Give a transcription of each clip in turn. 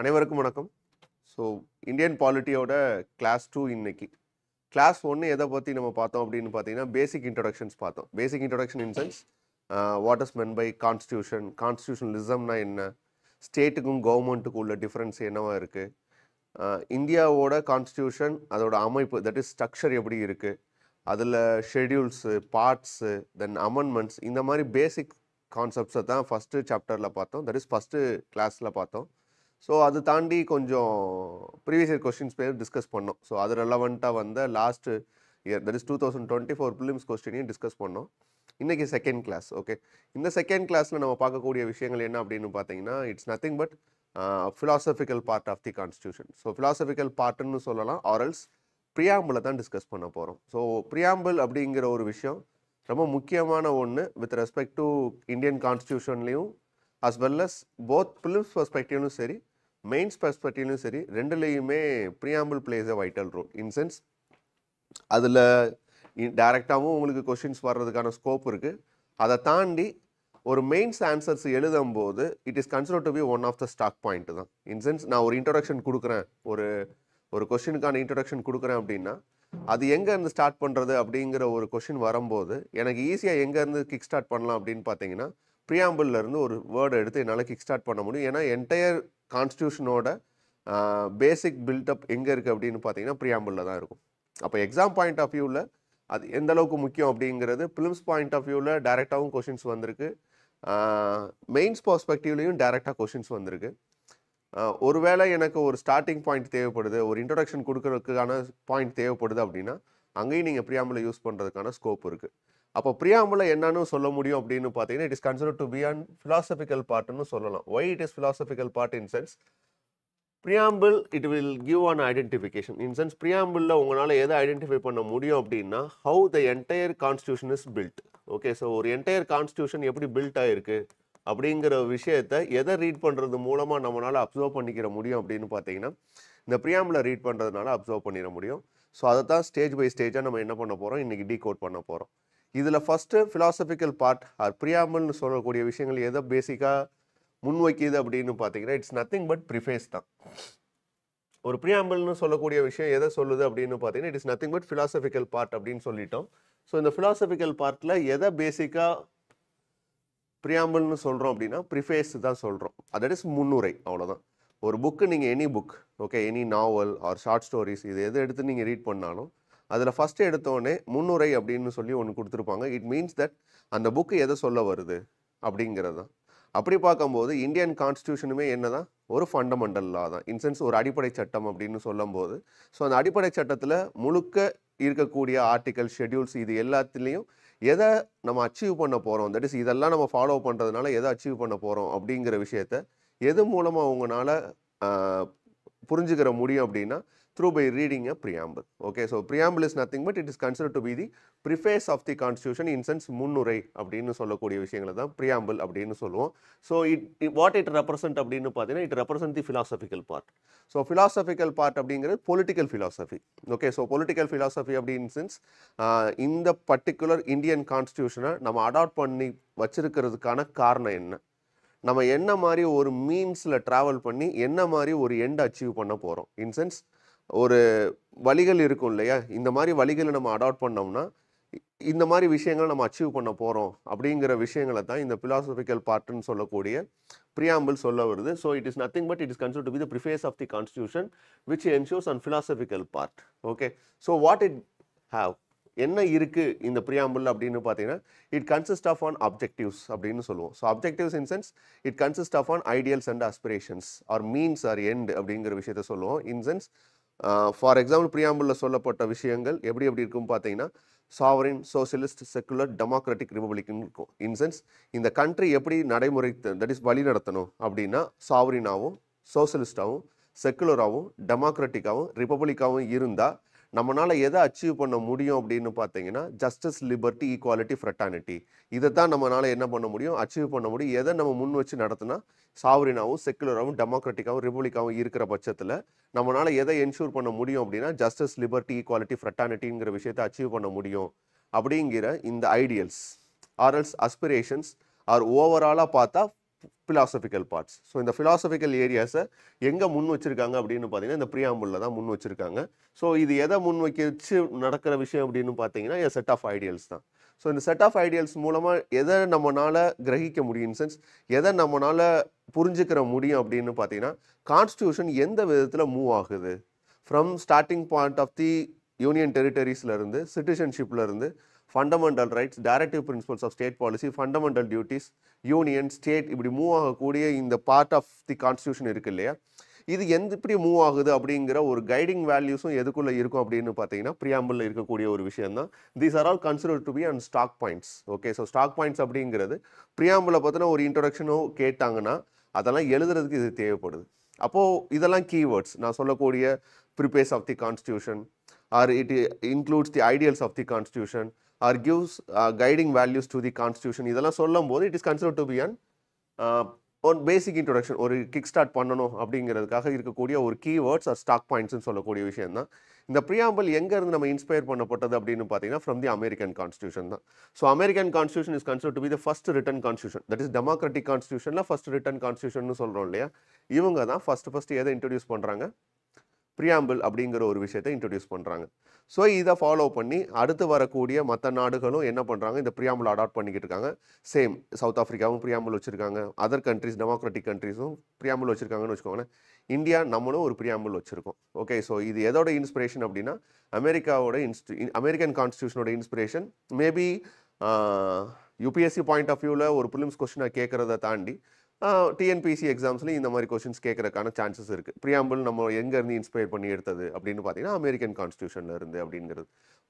அனைவருக்கும் வணக்கம் so Indian பாலிட்டியோட கிளாஸ் டூ இன்னைக்கு கிளாஸ் ஒன்று எதை பற்றி நம்ம பார்த்தோம் அப்படின்னு பார்த்தீங்கன்னா பேசிக் இன்ட்ரொடக்ஷன்ஸ் பார்த்தோம் basic introduction in sense what is men by constitution கான்ஸ்டியூஷனலிசம்னா என்ன ஸ்டேட்டுக்கும் கவர்மெண்ட்டுக்கும் உள்ள டிஃப்ரென்ஸ் என்னவா இருக்குது uh, இந்தியாவோட கான்ஸ்டியூஷன் அதோட அமைப்பு தட் இஸ் ஸ்ட்ரக்சர் எப்படி இருக்குது அதில் ஷெடியூல்ஸு பார்ட்ஸு தென் அமெண்ட்மெண்ட்ஸ் இந்த மாதிரி பேசிக் கான்செப்ட்ஸை தான் ஃபஸ்ட்டு சாப்டரில் பார்த்தோம் தட் இஸ் ஃபஸ்ட்டு கிளாஸில் பார்த்தோம் ஸோ அது தாண்டி கொஞ்சம் ப்ரீவியஸ் இயர் கொஸ்டின்ஸ் பேர் டிஸ்கஸ் பண்ணோம் ஸோ அது ரெலவெண்ட்டாக வந்த last year that is two thousand twenty four prelims கொஸ்டினையும் டிஸ்கஸ் பண்ணோம் இன்றைக்கி செகண்ட் கிளாஸ் ஓகே இந்த செகண்ட் கிளாஸில் நம்ம பார்க்கக்கூடிய விஷயங்கள் என்ன அப்படின்னு பார்த்தீங்கன்னா it's nothing but philosophical part of the constitution so philosophical பார்ட்டுன்னு சொல்லலாம் ஆரல்ஸ் ப்ரியாம்பிளை தான் டிஸ்கஸ் பண்ண போகிறோம் ஸோ ப்ரியாம்பிள் அப்படிங்கிற ஒரு விஷயம் ரொம்ப முக்கியமான ஒன்று வித் ரெஸ்பெக்ட் டு இந்தியன் கான்ஸ்டியூஷன்லேயும் as well as both prelims பர்ஸ்பெக்டிவ்னும் சரி மெயின்ஸ் பர்ஸ்பெக்டிவ்லையும் சரி ரெண்டுலேயுமே preamble plays a vital role in sense அதில் டைரெக்டாகவும் உங்களுக்கு கொஷின்ஸ் வர்றதுக்கான ஸ்கோப் இருக்குது அதை தாண்டி ஒரு மெயின்ஸ் ஆன்சர்ஸ் எழுதும் போது it is consider to be one of the stock point தான் இன் சென்ஸ் நான் ஒரு இன்ட்ரடக்ஷன் கொடுக்குறேன் ஒரு ஒரு கொஷினுக்கான இன்ட்ரடக்ஷன் கொடுக்குறேன் அப்படின்னா அது எங்கேருந்து ஸ்டார்ட் பண்ணுறது அப்படிங்கிற ஒரு கொஷின் வரும்போது எனக்கு ஈஸியாக எங்கேருந்து கிக் ஸ்டார்ட் பண்ணலாம் அப்படின்னு பார்த்தீங்கன்னா இருந்து ஒரு வேர்டு எடுத்து என்னால் கிக் ஸ்டார்ட் பண்ண முடியும் ஏன்னா என்டையர் கான்ஸ்டியூஷனோட பேசிக் பில்டப் எங்கே இருக்குது அப்படின்னு பார்த்தீங்கன்னா ப்ரியாம்பிளில் தான் இருக்கும் அப்போ எக்ஸாம் பாயிண்ட் ஆஃப் வியூவில் அது எந்த அளவுக்கு முக்கியம் அப்படிங்கிறது ஃபிலிம்ஸ் பாயிண்ட் ஆஃப் வியூவில் டேரெக்டாகவும் கொஷின்ஸ் வந்திருக்கு மெயின்ஸ் பர்ஸ்பெக்டிவ்லேயும் டேரெக்டாக கொஷின்ஸ் வந்திருக்கு ஒருவேளை எனக்கு ஒரு ஸ்டார்டிங் பாயிண்ட் தேவைப்படுது ஒரு இன்ட்ரடக்ஷன் கொடுக்கறதுக்கான பாயிண்ட் தேவைப்படுது அப்படின்னா அங்கேயும் நீங்கள் ப்ரியாம்பில் யூஸ் பண்ணுறதுக்கான ஸ்கோப் இருக்குது அப்போ பிரியாம்பில் என்னன்னு சொல்ல முடியும் அப்படின்னு பார்த்தீங்கன்னா it is consider to be an philosophical பார்ட்னு சொல்லலாம் why it is philosophical part in sense preamble it will give an identification in sense ப்ரியாம்பிளில் உங்களால் எதை ஐடென்டிஃபை பண்ண முடியும் அப்படின்னா how the entire constitution is built okay so ஒரு entire constitution எப்படி பில்ட் ஆகிருக்கு அப்படிங்கிற விஷயத்த எதை ரீட் பண்ணுறது மூலமாக நம்மளால் அப்சர்வ் பண்ணிக்கிற முடியும் அப்படின்னு பார்த்தீங்கன்னா இந்த ப்ரியாம்பிளை ரீட் பண்ணுறதுனால அப்சர்வ் பண்ணிட முடியும் ஸோ அதை தான் ஸ்டேஜ் பை ஸ்டேஜாக நம்ம என்ன பண்ண போகிறோம் இன்றைக்கி டீ கோட் பண்ண போகிறோம் இதில் ஃபஸ்ட்டு ஃபிலாசபிக்கல் பார்ட் ஆர் பிரியாமல்னு சொல்லக்கூடிய விஷயங்கள் எதை பேசிக்காக முன்வைக்கிது அப்படின்னு பார்த்தீங்கன்னா இட்ஸ் நத்திங் பட் ப்ரிஃபேஸ் தான் ஒரு பிரியாம்பல்னு சொல்லக்கூடிய விஷயம் எதை சொல்லுது அப்படின்னு பார்த்தீங்கன்னா it's nothing but philosophical part அப்படின்னு சொல்லிட்டோம் ஸோ இந்த ஃபிலாசபிக்கல் பார்ட்டில் எதை பேசிக்காக பிரியாம்பல்னு சொல்கிறோம் அப்படின்னா ப்ரிஃபேஸ் தான் சொல்கிறோம் அதட் இஸ் முன்னுரை அவ்வளோதான் ஒரு புக்கு நீங்கள் any book okay any novel or short stories இது எது எடுத்து நீங்கள் ரீட் பண்ணாலும் அதில் ஃபஸ்ட்டு எடுத்தோடனே முன்னுரை அப்படின்னு சொல்லி ஒன்று கொடுத்துருப்பாங்க இட் மீன்ஸ் தட் அந்த புக்கு எதை சொல்ல வருது அப்படிங்கிறது தான் அப்படி பார்க்கும்போது இந்தியன் கான்ஸ்டியூஷனுமே என்ன தான் ஒரு ஃபண்டமெண்டல் லா தான் இன்சென்ஸ் ஒரு அடிப்படை சட்டம் அப்படின்னு சொல்லும்போது ஸோ அந்த அடிப்படை சட்டத்தில் முழுக்க இருக்கக்கூடிய ஆர்டிகல் ஷெட்யூல்ஸ் இது எல்லாத்துலேயும் எதை நம்ம அச்சீவ் பண்ண போகிறோம் தட் இஸ் இதெல்லாம் நம்ம ஃபாலோ பண்ணுறதுனால எதை அச்சீவ் பண்ண போகிறோம் அப்படிங்கிற விஷயத்த எது மூலமாக அவங்களால புரிஞ்சுக்கிற முடியும் அப்படின்னா through by reading a preamble. Okay, so preamble is nothing but it is considered to be the preface of the constitution in sense முன்னுரை அப்படின்னு சொல்லக்கூடிய விஷயங்களை தான் preamble அப்படின்னு சொல்லுவோம் so it what it represent அப்படின்னு பார்த்தீங்கன்னா it represent the philosophical part so philosophical part அப்படிங்கிறது political philosophy okay so political philosophy அப்படின்னு சென்ஸ் இந்த பர்டிகுலர் இந்தியன் கான்ஸ்டியூஷனை நம்ம அடாப்ட் பண்ணி வச்சிருக்கிறதுக்கான காரணம் என்ன நம்ம என்ன மாதிரி ஒரு மீன்ஸில் ட்ராவல் பண்ணி என்ன மாதிரி ஒரு எண்ட் அச்சீவ் பண்ண போகிறோம் இன் சென்ஸ் ஒரு வழிகள் இருக்கும் இல்லையா இந்த மாதிரி வழிகளை நம்ம அடாப்ட் பண்ணோம்னா இந்த மாதிரி விஷயங்களை நம்ம அச்சீவ் பண்ண போகிறோம் அப்படிங்கிற விஷயங்களை தான் இந்த பிலாசபிக்கல் பார்ட்டுன்னு சொல்லக்கூடிய பிரியாம்பிள் சொல்ல வருது so it is nothing but it is consider to be the preface of the constitution which ensures and philosophical part okay so what it have என்ன இருக்குது இந்த ப்ரியாம்பிள் அப்படின்னு பார்த்தீங்கன்னா it consist of an objectives அப்படின்னு சொல்லுவோம் so objectives in sense it consist of an ideals and aspirations or means or end அப்படிங்கிற விஷயத்த சொல்லுவோம் இன் சென்ஸ் ஃபார் எக்ஸாம்பிள் பிரியாம்பிளில் சொல்லப்பட்ட விஷயங்கள் எப்படி எப்படி இருக்கும்னு பார்த்தீங்கன்னா சாவரின் சோசியலிஸ்ட் செக்குலர் டெமோக்ராட்டிக் ரிப்பப்ளிக்னு இருக்கும் இன் சென்ஸ் இந்த கண்ட்ரி எப்படி நடைமுறை தட் இஸ் வழி நடத்தணும் அப்படின்னா சாவரினாகவும் சோசியலிஸ்டாகவும் செக்குலராகவும் டெமோக்ராட்டிக்காகவும் ரிப்பப்ளிக்காகவும் இருந்தால் நம்மளால் எதை அச்சீவ் பண்ண முடியும் அப்படின்னு பார்த்தீங்கன்னா ஜஸ்டிஸ் லிபர்ட்டி ஈக்குவாலிட்டி ஃப்ரெட்டானிட்டி இதை தான் நம்மளால் என்ன பண்ண முடியும் அச்சீவ் பண்ண முடியும் எதை நம்ம முன் வச்சு நடத்தினா சாவரினாவும் செக்குலராகவும் டெமோக்ராட்டிக்காகவும் ரிபப்ளிக்காகவும் இருக்கிற பட்சத்தில் நம்மளால் எதை என்ஷூர் பண்ண முடியும் அப்படின்னா ஜஸ்டிஸ் லிபர்ட்டி ஈக்குவாலிட்டி ஃப்ரெட்டானிட்டிங்கிற விஷயத்தை அச்சீவ் பண்ண முடியும் அப்படிங்கிற இந்த ஐடியல்ஸ் ஆர்எல்ஸ் அஸ்பிரேஷன்ஸ் ஆர் ஓவராலாக பார்த்தா ஃபிலாசபிக்கல் பார்ட்ஸ் ஸோ இந்த ஃபிலாசபிக்கல் ஏரியாஸை எங்கே முன் வச்சுருக்காங்க அப்படின்னு பார்த்தீங்கன்னா இந்த ப்ரியாம்புலில் தான் முன் வச்சுருக்காங்க ஸோ இது எதை முன் வச்சு நடக்கிற விஷயம் அப்படின்னு பார்த்தீங்கன்னா செட் ஆஃப் ஐடியல்ஸ் தான் ஸோ இந்த செட் ஆஃப் ஐடியல்ஸ் மூலமாக எதை நம்மளால் கிரகிக்க முடியும் சென்ஸ் எதை நம்மளால் புரிஞ்சுக்கிற முடியும் அப்படின்னு பார்த்தீங்கன்னா கான்ஸ்டியூஷன் எந்த விதத்தில் மூவ் ஆகுது from starting point of the union டெரிட்டரிஸ்லேருந்து சிட்டிசன்ஷிப்லேருந்து fundamental rights directive principles of state policy fundamental duties union state இப்படி மூவ் ஆகக்கூடிய இந்த பார்ட் ஆஃப் தி கான்ஸ்டியூஷன் இருக்கு இல்லையா இது எந்த இப்படி மூவ் ஆகுது அப்படிங்கிற ஒரு கைடிங் வேல்யூஸும் எதுக்குள்ளே இருக்கும் அப்படின்னு பார்த்தீங்கன்னா ப்ரியாம்பிளில் இருக்கக்கூடிய ஒரு விஷயம் தான் these are all consider to be and stock points okay so stock points அப்படிங்கிறது ப்ரியாம்பிளில் பார்த்தோன்னா ஒரு இன்ட்ரொடக்ஷனோ கேட்டாங்கன்னா அதெல்லாம் எழுதுறதுக்கு இது தேவைப்படுது அப்போது இதெல்லாம் கீவேர்ட்ஸ் நான் சொல்லக்கூடிய preface of the constitution or it includes the ideals of the constitution or gives guiding values to the constitution இதெல்லாம் சொல்லும் போது it is consider to be an one basic introduction ஒரு கிக் ஸ்டார்ட் பண்ணணும் அப்படிங்கிறதுக்காக இருக்கக்கூடிய ஒரு கீவேர்ட்ஸ் ஆர் ஸ்டாக் பாயிண்ட்ஸ்னு சொல்லக்கூடிய விஷயம் தான் இந்த ப்ரியாம்பல் எங்கேருந்து நம்ம இன்ஸ்பயர் பண்ணப்பட்டது அப்படின்னு பார்த்தீங்கன்னா ஃப்ரம் தி அமெரிக்கன் கான்ஸ்டியூஷன் தான் so American constitution is consider to be the first written constitution that is democratic கான்ஸ்டியூஷனில் ஃபஸ்ட் ரிட்டன் கான்ஸ்டியூஷன் சொல்கிறோம் இல்லையா இவங்க தான் ஃபஸ்ட்டு ஃபஸ்ட்டு எதை இன்ட்ரடியூஸ் பண்ணுறாங்க ப்ரியாம்பிள் அப்படிங்கிற ஒரு விஷயத்தை இன்ட்ரடியூஸ் பண்ணுறாங்க ஸோ இதை ஃபாலோ பண்ணி அடுத்து வரக்கூடிய மற்ற நாடுகளும் என்ன பண்ணுறாங்க இந்த ப்ரியாம்பிள் அடாப்ட் பண்ணிக்கிட்டு இருக்காங்க சேம் சவுத் ஆஃப்ரிக்காவும் ப்ரியாம்பிள் வச்சுருக்காங்க அதர் கண்ட்ரிஸ் டெமோக்ராட்டிக் கண்ட்ரிஸும் ப்ரியாம்பிள் வச்சுருக்காங்கன்னு வச்சுக்கோங்களேன் இந்தியா நம்மளும் ஒரு ப்ரியாம்பிள் வச்சுருக்கோம் ஓகே ஸோ இது எதோட இன்ஸ்பிரேஷன் அப்படின்னா அமெரிக்காவோட இன்ஸ்டி அமெரிக்கன் கான்ஸ்டியூஷனோட inspiration maybe UPSC point of வியூவில் ஒரு பிலிம்ஸ் கொஸ்டினாக கேட்குறத தாண்டி டிஎன்பிசி எக்ஸாம்ஸ்லையும் இந்த மாதிரி கொஸ்டின்ஸ் கேட்குறக்கான சான்சஸ் இருக்குது ப்ரியாம்பிள் நம்ம எங்கேருந்து இன்ஸ்பயர் பண்ணி எடுத்தது அப்படின்னு பார்த்தீங்கன்னா அமெரிக்கன் கான்ஸ்டியூஷனில் இருந்து அப்படிங்கிறது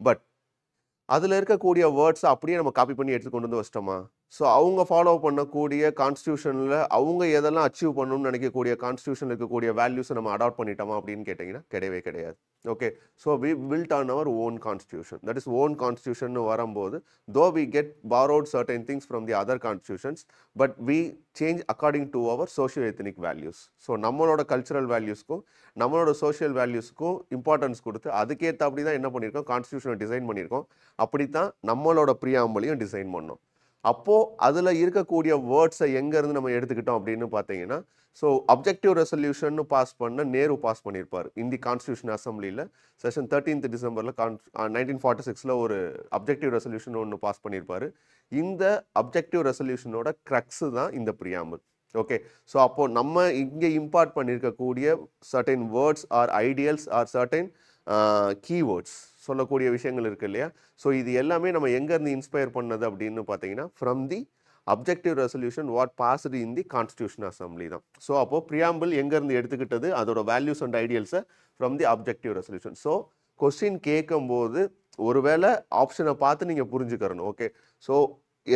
பட் அதில் இருக்கக்கூடிய வேர்ட்ஸை அப்படியே நம்ம காப்பி பண்ணி எடுத்துக்கொண்டு கொண்டு வந்து வச்சிட்டோமா ஸோ அவங்க ஃபாலோ பண்ணக்கூடிய கான்ஸ்டியூஷனில் அவங்க எதெல்லாம் அச்சீவ் பண்ணணும்னு நினைக்கக்கூடிய கான்ஸ்டியூஷன் இருக்கக்கூடிய வேல்யூஸை நம்ம அடாப்ட் பண்ணிட்டோமா அப்படின்னு கேட்டிங்கன்னா கிடையவே கிடையாது okay so we build on our own constitution that is own constitution வரும்போது though we get borrowed certain things from the other constitutions but we change according to our social ethnic values so நம்மளோட cultural வேல்யூஸ்க்கும் நம்மளோட social வேல்யூஸ்க்கும் importance கொடுத்து அதுக்கேற்ற அப்படி தான் என்ன பண்ணியிருக்கோம் கான்ஸ்டியூஷனை டிசைன் பண்ணியிருக்கோம் அப்படி தான் நம்மளோட பிரியாம்பலையும் டிசைன் பண்ணோம் அப்போது அதில் இருக்கக்கூடிய வேர்ட்ஸை எங்கேருந்து நம்ம எடுத்துக்கிட்டோம் அப்படின்னு பார்த்தீங்கன்னா ஸோ அப்ஜெக்டிவ் ரெசல்யூஷன் பாஸ் பண்ண நேரு பாஸ் பண்ணியிருப்பார் இந்தி கான்ஸ்டியூஷன் அசம்பிளியில் செஷன் தேர்ட்டீன்த் டிசம்பரில் கான் நைன்டீன் ஃபார்ட்டி சிக்ஸில் ஒரு அப்ஜெக்டிவ் ரெசல்யூஷன் ஒன்று பாஸ் பண்ணியிருப்பார் இந்த அப்ஜெக்டிவ் ரெசல்யூஷனோட க்ரக்ஸு தான் இந்த பிரியாமல் ஓகே ஸோ அப்போது நம்ம இங்கே இம்பார்ட் பண்ணியிருக்கக்கூடிய certain words or ideals or certain keywords சொல்லக்கூடிய விஷயங்கள் இருக்குது இல்லையா ஸோ இது எல்லாமே நம்ம எங்கேருந்து இன்ஸ்பயர் பண்ணது அப்படின்னு பார்த்தீங்கன்னா from the objective resolution what passed in the constitution assembly தான் ஸோ அப்போது ப்ரியாம்பிள் எங்கேருந்து எடுத்துக்கிட்டது அதோட வேல்யூஸ் அண்ட் ஐடியல்ஸை from the objective resolution so question கேட்கும்போது ஒருவேளை ஆப்ஷனை பார்த்து நீங்கள் புரிஞ்சுக்கிறணும் ஓகே ஸோ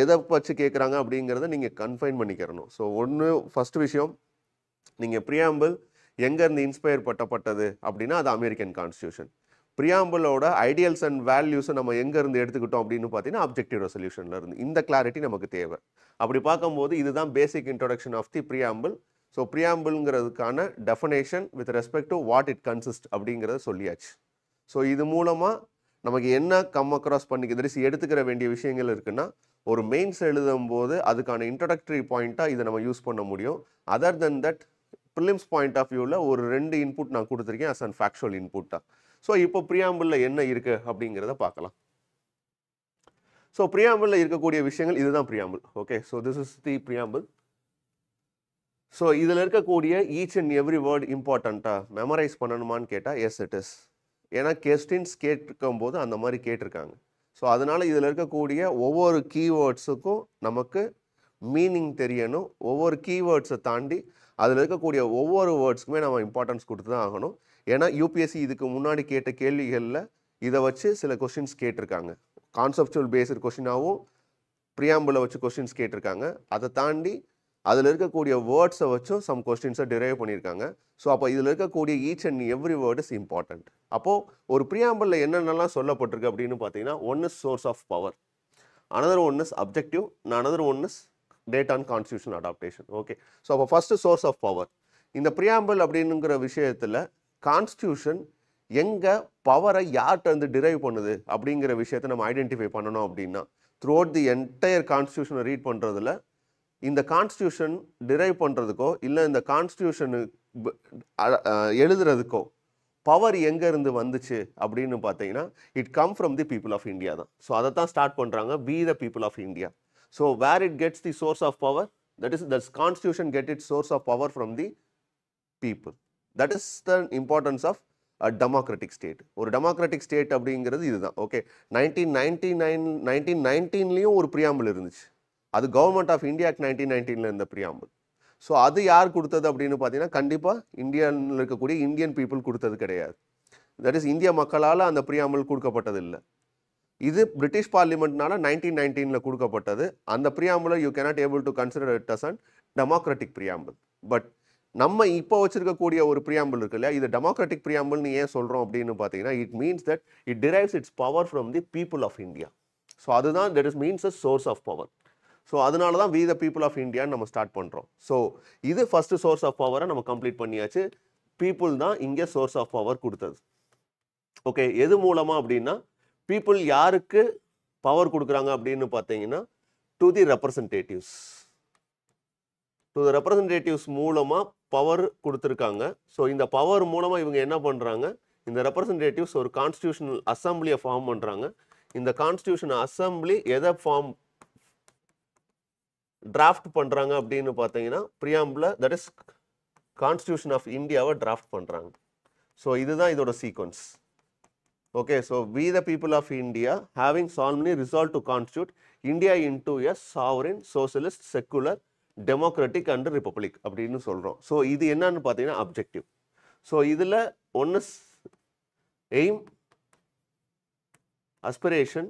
எதை வச்சு கேட்குறாங்க அப்படிங்கிறத நீங்கள் கன்ஃபைன் பண்ணிக்கிறணும் ஸோ ஒன்று ஃபஸ்ட் விஷயம் நீங்கள் ப்ரியாம்பிள் எங்கேருந்து இன்ஸ்பயர் பட்டப்பட்டது அப்படின்னா அது அமெரிக்கன் கான்ஸ்டியூஷன் ப்ரியாம்பிளோட ஐடியல்ஸ் அண்ட் வேல்யூஸை நம்ம எங்கேருந்து எடுத்துக்கிட்டோம் அப்படின்னு பார்த்தீங்கன்னா அப்ஜெக்டிவ் ரெசல்யூஷனில் இருந்து இந்த கிளாரிட்டி நமக்கு தேவை அப்படி பார்க்கும்போது இதுதான் basic introduction of the preamble so ப்ரியாம்பிள்ங்கிறதுக்கான definition with respect to what it consist அப்படிங்கிறத சொல்லியாச்சு ஸோ இது மூலமாக நமக்கு என்ன கம் அக்ராஸ் பண்ணிக்க தரிசி எடுத்துக்கிற வேண்டிய விஷயங்கள் இருக்குன்னா ஒரு மெயின்ஸ் எழுதும் போது அதுக்கான இன்ட்ரடக்டரி பாயிண்ட்டாக இதை நம்ம யூஸ் பண்ண முடியும் other then that prelims point of வியூவில் ஒரு ரெண்டு இன்புட் நான் கொடுத்துருக்கேன் அஸ் அன் ஃபேக்சுவல் இன்புட்டாக ஸோ இப்போ பிரியாம்பிளில் என்ன இருக்குது அப்படிங்கிறத பார்க்கலாம் ஸோ பிரியாம்பிளில் இருக்கக்கூடிய விஷயங்கள் இதுதான் preamble okay so this is the preamble so இதில் இருக்கக்கூடிய ஈச் அண்ட் எவ்ரி வேர்டு இம்பார்ட்டண்ட்டாக மெமரைஸ் பண்ணணுமான்னு கேட்டால் எஸ் இட் இஸ் ஏன்னா கெஸ்டின்ஸ் கேட்டிருக்கும் போது அந்த மாதிரி கேட்டிருக்காங்க ஸோ அதனால் இதில் இருக்கக்கூடிய ஒவ்வொரு கீவேர்ட்ஸுக்கும் நமக்கு மீனிங் தெரியணும் ஒவ்வொரு கீவேர்ட்ஸை தாண்டி அதில் இருக்கக்கூடிய ஒவ்வொரு வேர்ட்ஸுக்குமே நம்ம இம்பார்ட்டன்ஸ் கொடுத்து தான் ஆகணும் ஏன்னா யூபிஎஸ்சி இதுக்கு முன்னாடி கேட்ட கேள்விகளில் இதை வச்சு சில கொஷின்ஸ் கேட்டிருக்காங்க கான்செப்டுவல் பேஸ்டு கொஷினாகவும் ப்ரியாம்பிளை வச்சு கொஷின்ஸ் கேட்டிருக்காங்க அதை தாண்டி அதில் இருக்கக்கூடிய வேர்ட்ஸை வச்சும் சம் கொஸ்டின்ஸை டிரைவ் பண்ணியிருக்காங்க ஸோ அப்போ இதில் இருக்கக்கூடிய each and every word is important அப்போது ஒரு ப்ரியாம்பிளில் என்னென்னலாம் சொல்லப்பட்டிருக்கு அப்படின்னு பார்த்தீங்கன்னா one is source of power another one is objective another one is date on constitution adaptation okay so அப்போ ஃபஸ்ட்டு சோர்ஸ் ஆஃப் பவர் இந்த ப்ரியாம்பிள் அப்படிங்கிற விஷயத்தில் கான்ஸ்டியூஷன் எங்கே பவரை யார்கிட்ட வந்து டிரைவ் பண்ணுது அப்படிங்கிற விஷயத்தை நம்ம ஐடென்டிஃபை பண்ணணும் அப்படின்னா த்ரூ அவுட் தி என்டையர் கான்ஸ்டியூஷனை ரீட் பண்ணுறதுல இந்த கான்ஸ்டியூஷன் டிரைவ் பண்ணுறதுக்கோ இல்லை இந்த கான்ஸ்டியூஷனு எழுதுறதுக்கோ பவர் எங்கேருந்து வந்துச்சு அப்படின்னு பார்த்தீங்கன்னா it come from the people of India தான் ஸோ அதை தான் ஸ்டார்ட் பண்ணுறாங்க by the people of India so where it gets the source of power that is that's constitution get it source of power from the people that is the importance of a democratic state ஒரு democratic state அப்படிங்கிறது இதுதான் okay nineteen ninety nine nineteen நைன்டீன்லேயும் ஒரு preamble இருந்துச்சு அது government of India act nineteen நைன்டீனில் இருந்த preamble so அது யார் கொடுத்தது அப்படின்னு பார்த்தீங்கன்னா கண்டிப்பாக இந்தியாவில் இருக்கக்கூடிய இந்தியன் பீப்புள் கொடுத்தது கிடையாது தட் இஸ் இந்திய மக்களால் அந்த பிரியாமல் கொடுக்கப்பட்டது இல்லை இது பிரிட்டிஷ் பார்லிமெண்ட்னால நைன்டீன் நைன்டீனில் கொடுக்கப்பட்டது அந்த preamble you cannot able to consider it as and democratic preamble but நம்ம இப்போ வச்சிருக்கக்கூடிய ஒரு பிரியாம்பிள் இருக்கு இல்லையா இது டெமோக்ராட்டிக் பிரியாம்பிள்னு ஏன் சொல்கிறோம் அப்படின்னு பார்த்தீங்கன்னா it means that it derives its power from the people of India so அதுதான் that is means a source of power so அதனால தான் வி த பீப்புள் ஆஃப் இந்தியான்னு நம்ம ஸ்டார்ட் பண்ணுறோம் ஸோ இது ஃபஸ்ட்டு சோர்ஸ் ஆஃப் பவரை நம்ம கம்ப்ளீட் பண்ணியாச்சு பீப்புள் தான் இங்கே சோர்ஸ் ஆஃப் பவர் கொடுத்தது ஓகே எது மூலமாக அப்படின்னா பீப்புள் யாருக்கு பவர் கொடுக்குறாங்க அப்படின்னு பார்த்தீங்கன்னா to the representatives to representatives மூலமாக பவர் கொடுத்துருக்காங்க ஸோ இந்த பவர் மூலமாக இவங்க என்ன பண்ணுறாங்க இந்த ரெப்ரசன்டேட்டிவ்ஸ் ஒரு கான்ஸ்டியூஷனல் அசம்பிளியை ஃபார்ம் பண்ணுறாங்க இந்த கான்ஸ்டியூஷன் அசம்பிளி எதை ஃபார்ம் டிராஃப்ட் பண்ணுறாங்க அப்படின்னு பார்த்தீங்கன்னா preamble that is constitution of இந்தியாவை டிராஃப்ட் பண்ணுறாங்க ஸோ இதுதான் இதோட sequence okay so we the people of India having solemnly resolve to constitute India into a sovereign socialist secular democratic and republic அப்படின்னு சொல்கிறோம் so இது என்னன்னு பார்த்தீங்கன்னா objective so இதில் ஒன்று aim aspiration